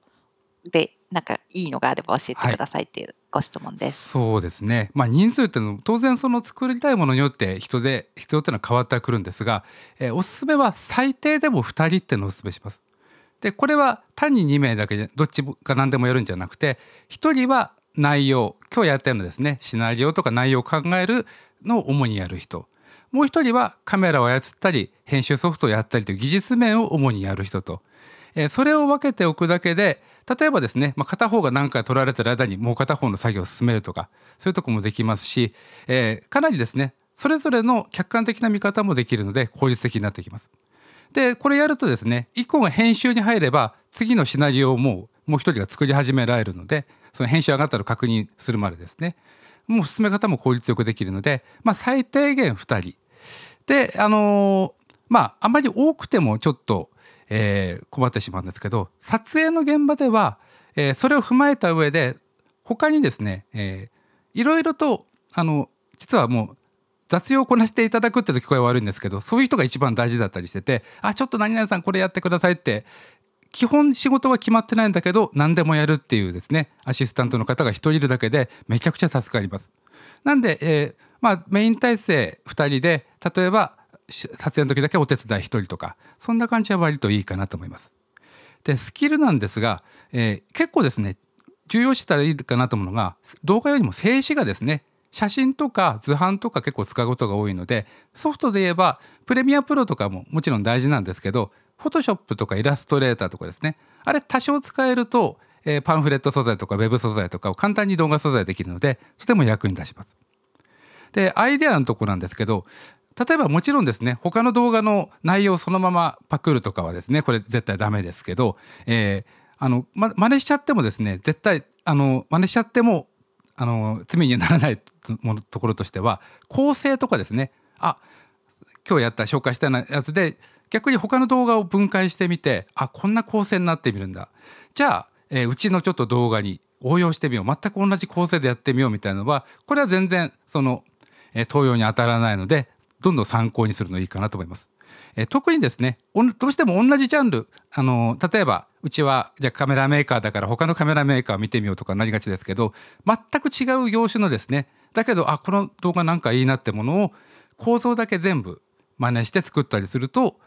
でなんかいいのがあれば教えてくださいっていうご質問です。はい、そうですね。まあ人数っていうのも当然その作りたいものによって人で必要っていうのは変わってくるんですが、えー、おすすめは最低でも2人っていうのをおすすめします。でこれは単に2名だけじゃどっちが何でもやるんじゃなくて1人は内容今日やったようなですねシナリオとか内容を考えるのを主にやる人もう1人はカメラを操ったり編集ソフトをやったりという技術面を主にやる人と、えー、それを分けておくだけで例えばですね、まあ、片方が何回取られてる間にもう片方の作業を進めるとかそういうとこもできますし、えー、かなりですねそれぞれの客観的な見方もできるので効率的になってきます。でこれやるとですね1個が編集に入れば次のシナリオをもう1人が作り始められるのでその編集上がったら確認するまでですねもう進め方も効率よくできるので、まあ、最低限2人であのー、まああまり多くてもちょっとえー、困ってしまうんですけど撮影の現場では、えー、それを踏まえた上で他にですね、えー、いろいろとあの実はもう雑用をこなしていただくってと聞こえ悪いんですけどそういう人が一番大事だったりしてて「あちょっと何々さんこれやってください」って基本仕事は決まってないんだけど何でもやるっていうですねアシスタントの方が1人いるだけでめちゃくちゃ助かります。なんで、えー、まあ、メイン体制2人で例えば撮影の時だけお手伝い1人とかそんな感じは割といいかなと思います。でスキルなんですが、えー、結構ですね重要視したらいいかなと思うのが動画よりも静止画ですね写真とか図版とか結構使うことが多いのでソフトで言えばプレミアプロとかももちろん大事なんですけどフォトショップとかイラストレーターとかですねあれ多少使えると、えー、パンフレット素材とか web 素材とかを簡単に動画素材できるのでとても役に立ちます。でアイデアのとこなんですけど例えばもちろんですね他の動画の内容そのままパクるとかはですねこれ絶対ダメですけど、えー、あの、ま、真似しちゃってもですね絶対あの真似しちゃってもあの罪にならないところとしては構成とかですねあ今日やった紹介したようなやつで逆に他の動画を分解してみてあこんな構成になってみるんだじゃあ、えー、うちのちょっと動画に応用してみよう全く同じ構成でやってみようみたいなのはこれは全然その、えー、東洋に当たらないのでどんどん参考にするのいいかなと思います。え特にですねどうしても同じジャンルあの例えばうちはじゃカメラメーカーだから他のカメラメーカー見てみようとかなりがちですけど全く違う業種のですねだけどあこの動画なんかいいなってものを構造だけ全部真似して作ったりすると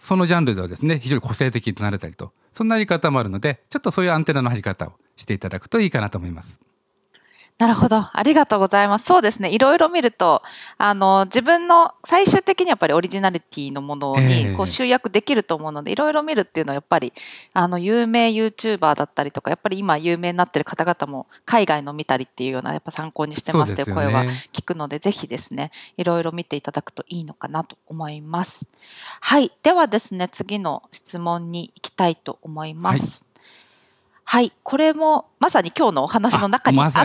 そのジャンルではですね非常に個性的になれたりとそんなやり方もあるのでちょっとそういうアンテナの張り方をしていただくといいかなと思います。なるほど。ありがとうございます。そうですね。いろいろ見ると、あの、自分の最終的にやっぱりオリジナリティのものにこう集約できると思うので、えー、いろいろ見るっていうのはやっぱり、あの、有名 YouTuber だったりとか、やっぱり今有名になってる方々も海外の見たりっていうような、やっぱ参考にしてますっていう声は聞くので、でね、ぜひですね、いろいろ見ていただくといいのかなと思います。はい。ではですね、次の質問に行きたいと思います。はいはい、これもまさに今日のお話の中にあったも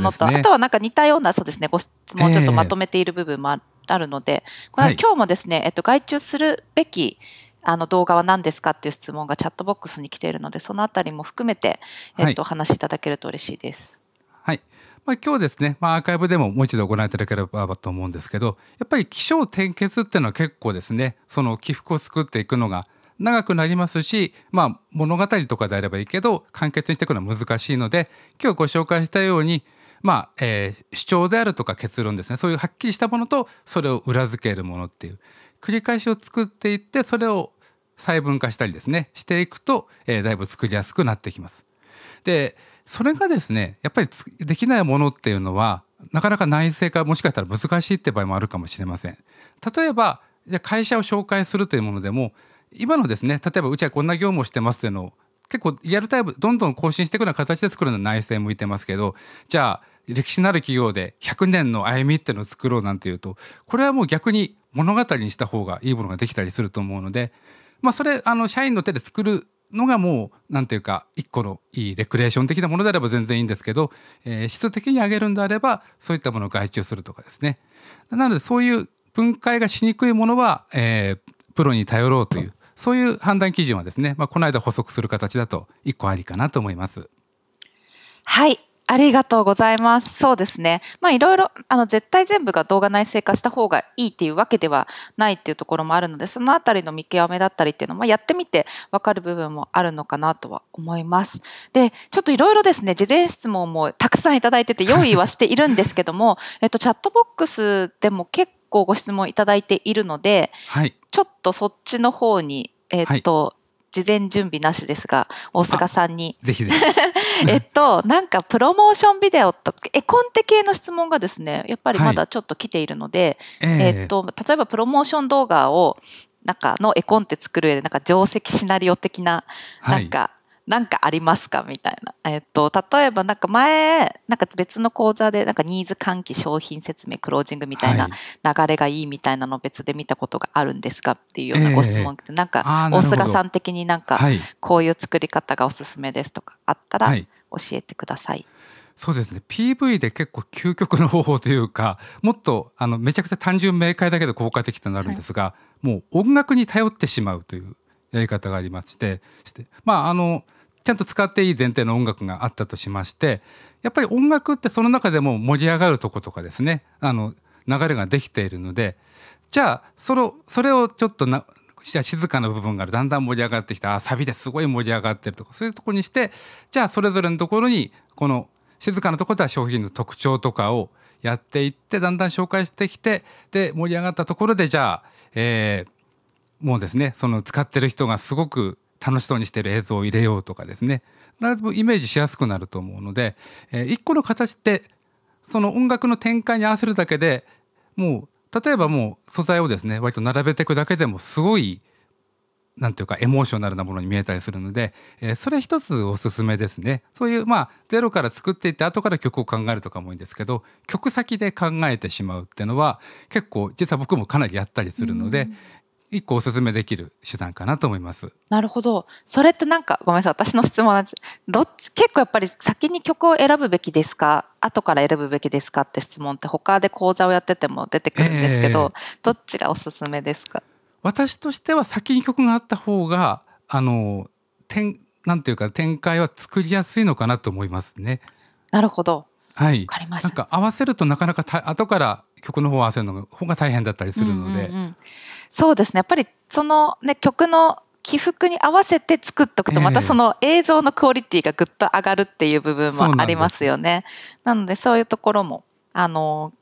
のと、まね、あとはなんか似たようなそうですねご質問をちょっとまとめている部分もあるので、えー、これ今日もですね、えっと、外注するべきあの動画は何ですかっていう質問がチャットボックスに来ているのでそのあたりも含めて、えっと、お話しいただけると嬉しいです。はい、はいまあ、今日ですね、まあ、アーカイブでももう一度ご覧いただければと思うんですけどやっぱり起承転結っていうのは結構ですねその起伏を作っていくのが長くなりますし、まあ、物語とかであればいいけど簡潔にしていくのは難しいので今日ご紹介したように、まあえー、主張であるとか結論ですねそういうはっきりしたものとそれを裏付けるものっていう繰り返しを作っていってそれを細分化したりですねしていくと、えー、だいぶ作りやすくなってきます。でそれがですねやっぱりできないものっていうのはなかなか内製化もしかしたら難しいって場合もあるかもしれません。例えばじゃ会社を紹介するというものでも今のですね例えばうちはこんな業務をしてますというのを結構リアルタイムどんどん更新していくような形で作るのは内政向いてますけどじゃあ歴史のある企業で100年の歩みっていうのを作ろうなんていうとこれはもう逆に物語にした方がいいものができたりすると思うのでまあそれあの社員の手で作るのがもう何ていうか一個のいいレクレーション的なものであれば全然いいんですけど、えー、質的に上げるんであればそういったものを外注するとかですねなのでそういう分解がしにくいものは、えー、プロに頼ろうというそういう判断基準はですね、まあ、この間補足する形だと一個ありかなと思います。はいありがとうございます。そうですね。まあいろいろ、あの、絶対全部が動画内製化した方がいいっていうわけではないっていうところもあるので、そのあたりの見極めだったりっていうのも、やってみてわかる部分もあるのかなとは思います。で、ちょっといろいろですね、事前質問もたくさんいただいてて用意はしているんですけども、えっと、チャットボックスでも結構ご質問いただいているので、はい、ちょっとそっちの方に、えー、っと、はい事前準備なしですが大須賀さんにぜひ えっとなんかプロモーションビデオと絵コンテ系の質問がですねやっぱりまだちょっと来ているので、はい、えー、っと例えばプロモーション動画をなんかの絵コンテ作る上でなんか定石シナリオ的ななんかなんかありますかみたいな。えっ、と、例えばなんか前、なんか別の講座で、なんかニーズ喚起、商品説明、クロージングみたいな流れがいいみたいなの別で見たことがあるんですかっていうようなご質問えー、なんか大菅さん的になんかこういう作り方がおすすめですとかあったら教えてください、はいそうですね PV で結構究極の方法というかもっとあのめちゃくちゃ単純明快だけど効果的となるんですが、はい、もう音楽に頼ってしまうというやり方がありましてまああのちゃんと使っていい前提の音楽があったとしましてやっぱり音楽ってその中でも盛り上がるとことかですねあの流れができているのでじゃあそれそれをちょっとな静かな部分がだんだん盛り上がってきたあサビですごい盛り上がってるとかそういうとこにしてじゃあそれぞれのところにこの静かなところでは商品の特徴とかをやっていってだんだん紹介してきてで盛り上がったところでじゃあ、えー、もうですねその使ってる人がすごく楽しそうにしてる映像を入れようとかですねだいぶイメージしやすくなると思うので、一1個の形ってその音楽の展開に合わせるだけでもう例えばもう素材をですね割と並べていくだけでもすごいなんていうかエモーショナルなものに見えたりするので、えー、それ一つおすすめですねそういうまあゼロから作っていって後から曲を考えるとかもいいんですけど曲先で考えてしまうっていうのは結構実は僕もかなりやったりするので、一個おすめできる手段かなと思います。なるほど。それってなんかごめんなさい。私の質問なんです。どっち結構やっぱり先に曲を選ぶべきですか、後から選ぶべきですかって質問って他で講座をやってても出てくるんですけど、えー、どっちがおすすめですか。私としては先に曲があった方があの展なんていうか展開は作りやすいのかなと思いますね。なるほど。はい。わかりました。なんか合わせるとなかなかた後から曲の方を合わせるのが方が大変だったりするので、うんうんうん、そうですねやっぱりその、ね、曲の起伏に合わせて作っとくとまたその映像のクオリティがぐっと上がるっていう部分もありますよね。ななのでそういうところもあの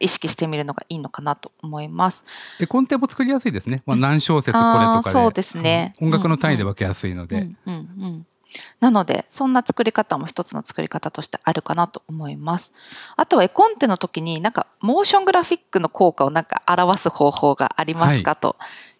意識してみるのがいいのかなと思います。でコンテも作りやすいですね。まあ、何小節これとかで、そうですね、うん、音楽の単位で分けやすいので。うんうんうんうんなので、そんな作り方も一つの作り方としてあるかなと思います。あとは絵コンテの時になんかモーショングラフィックの効果をなんか表す方法がありますか、はい、と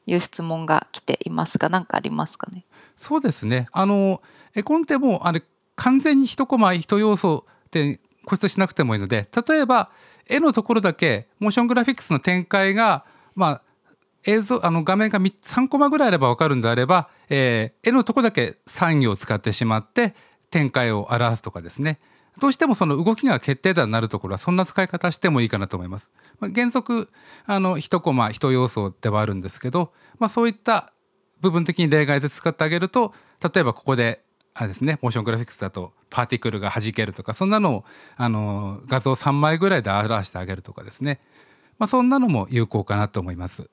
いう質問が来ていますが、何かありますかね。そうですね。あの、絵コンテもあれ完全に一コマ一要素で固執しなくてもいいので、例えば絵のところだけモーショングラフィックスの展開がまあ映像あの画面が 3, 3コマぐらいあれば分かるんであれば、えー、絵のとこだけ3行を使ってしまって展開を表すとかですねどうしてもその動きが決定打になるところはそんな使い方してもいいかなと思います。まあ、原則あの1コマ1要素ではあるんですけど、まあ、そういった部分的に例外で使ってあげると例えばここであれですねモーショングラフィックスだとパーティクルが弾けるとかそんなのをあの画像3枚ぐらいで表してあげるとかですね、まあ、そんなのも有効かなと思います。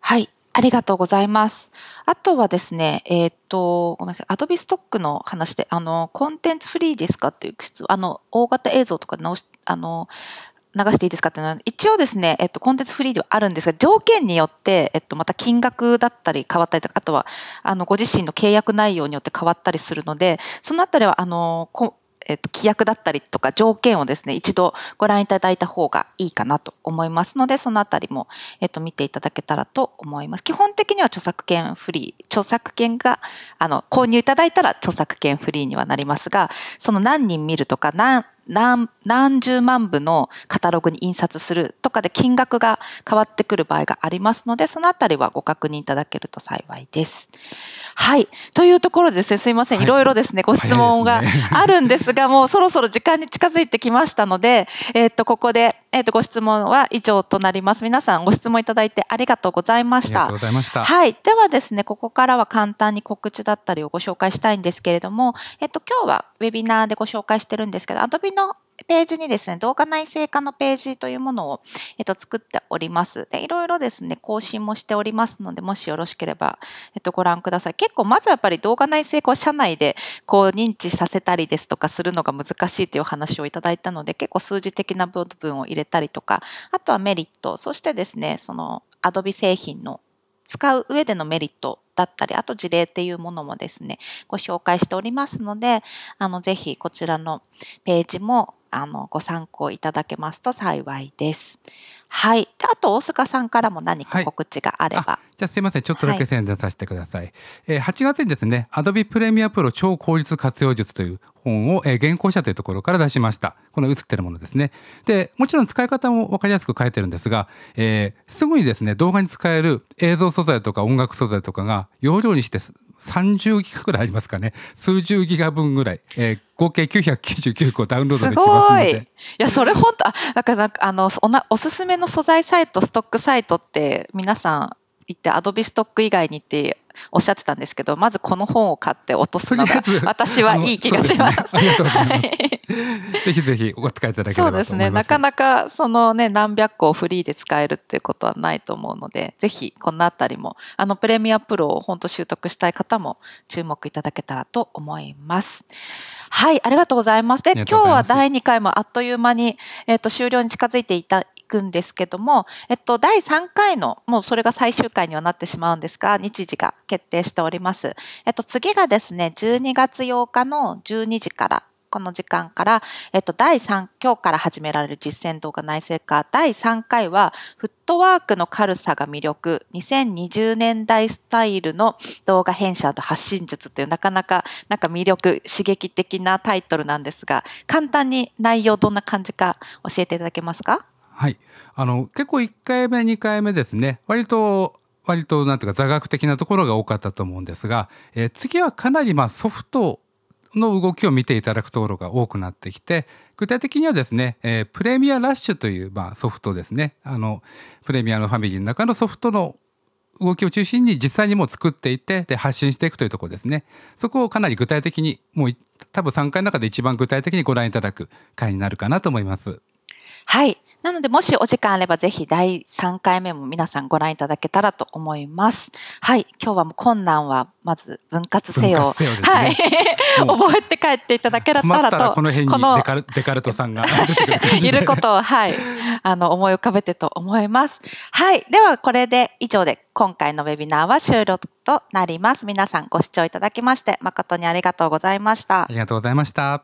はい。ありがとうございます。あとはですね、えっ、と、ごめんなさい、アドビストックの話で、あの、コンテンツフリーですかっていう質あの、大型映像とか直し、あの、流していいですかっていうのは、一応ですね、えっと、コンテンツフリーではあるんですが、条件によって、えっと、また金額だったり変わったりとか、あとは、あの、ご自身の契約内容によって変わったりするので、そのあたりは、あの、こえっと、規約だったりとか条件をですね、一度ご覧いただいた方がいいかなと思いますので、そのあたりも、えっと、見ていただけたらと思います。基本的には著作権フリー、著作権が、あの、購入いただいたら著作権フリーにはなりますが、その何人見るとか、何、何何十万部のカタログに印刷するとかで金額が変わってくる場合がありますので、そのあたりはご確認いただけると幸いです。はい。というところですね、すいません。いろいろですね、はい、ご質問が あるんですが、ね、もうそろそろ時間に近づいてきましたので、えっと、ここで、えー、っと、ご質問は以上となります。皆さんご質問いただいてありがとうございました。ありがとうございました。はい。ではですね、ここからは簡単に告知だったりをご紹介したいんですけれども、えっと、今日はウェビナーでご紹介してるんですけど、a d o ページにですね、動画内製化のページというものを、えっと、作っております。で、いろいろですね、更新もしておりますので、もしよろしければ、えっと、ご覧ください。結構、まずやっぱり動画内製化を社内で、こう、認知させたりですとかするのが難しいという話をいただいたので、結構数字的な部分を入れたりとか、あとはメリット、そしてですね、その、Adobe 製品の使う上でのメリットだったり、あと事例っていうものもですね、ご紹介しておりますので、あの、ぜひこちらのページも、あの、ご参考いただけますと幸いです。はい。あと、大塚さんからも何か告知があれば。はい、じゃあ、すいません。ちょっとだけ宣伝させてください。はい、えー、8月にですね、Adobe Premiere Pro 超効率活用術という本を、えー、現行者というところから出しました。この映ってるものですね。で、もちろん使い方も分かりやすく書いてるんですが、えー、すぐにですね、動画に使える映像素材とか音楽素材とかが容量にして30ギガぐらいありますかね数十ギガ分ぐらい、えー、合計999個ダウンロードできますのでいやそれ本当なんかなんかあのおなおすすめの素材サイトストックサイトって皆さん行ってアドビストック以外にっておっしゃってたんですけど、まずこの本を買って落とすのが、私はいい気がします。ありがとうございます。ぜひぜひお使いいただければと思います。そうですね。なかなか、そのね、何百個フリーで使えるっていうことはないと思うので、ぜひ、このあたりも、あの、プレミアプロを本当習得したい方も注目いただけたらと思います。はい、ありがとうございます。で、今日は第2回もあっという間に、えっ、ー、と、終了に近づいていた、くんですけども、えっと、第3回の、もうそれが最終回にはなってしまうんですが、日時が決定しております。えっと、次がですね、12月8日の12時からこの時間から、えっと、第3、今日から始められる実践動画内製化第3回は、フットワークの軽さが魅力、2020年代スタイルの動画編集と発信術という、なかなか、なんか魅力、刺激的なタイトルなんですが、簡単に内容どんな感じか教えていただけますかはい、あの結構1回目2回目ですね割と割となんていうか座学的なところが多かったと思うんですが、えー、次はかなりまあソフトの動きを見ていただくところが多くなってきて具体的にはですね、えー、プレミアラッシュという、まあ、ソフトですねあのプレミアのファミリーの中のソフトの動きを中心に実際にもう作っていてで発信していくというところですねそこをかなり具体的にもう多分3回の中で一番具体的にご覧いただく回になるかなと思います。はいなので、もしお時間あればぜひ第3回目も皆さんご覧いただけたらと思います。はい、今日はもう困難はまず分割せよ。せよね、はい、覚えて帰っていただけたらと。この辺にデカルデカルトさんが いることを、はい、あの思い浮かべてと思います。はい、ではこれで以上で今回のウェビナーは終了となります。皆さんご視聴いただきまして誠にありがとうございました。ありがとうございました。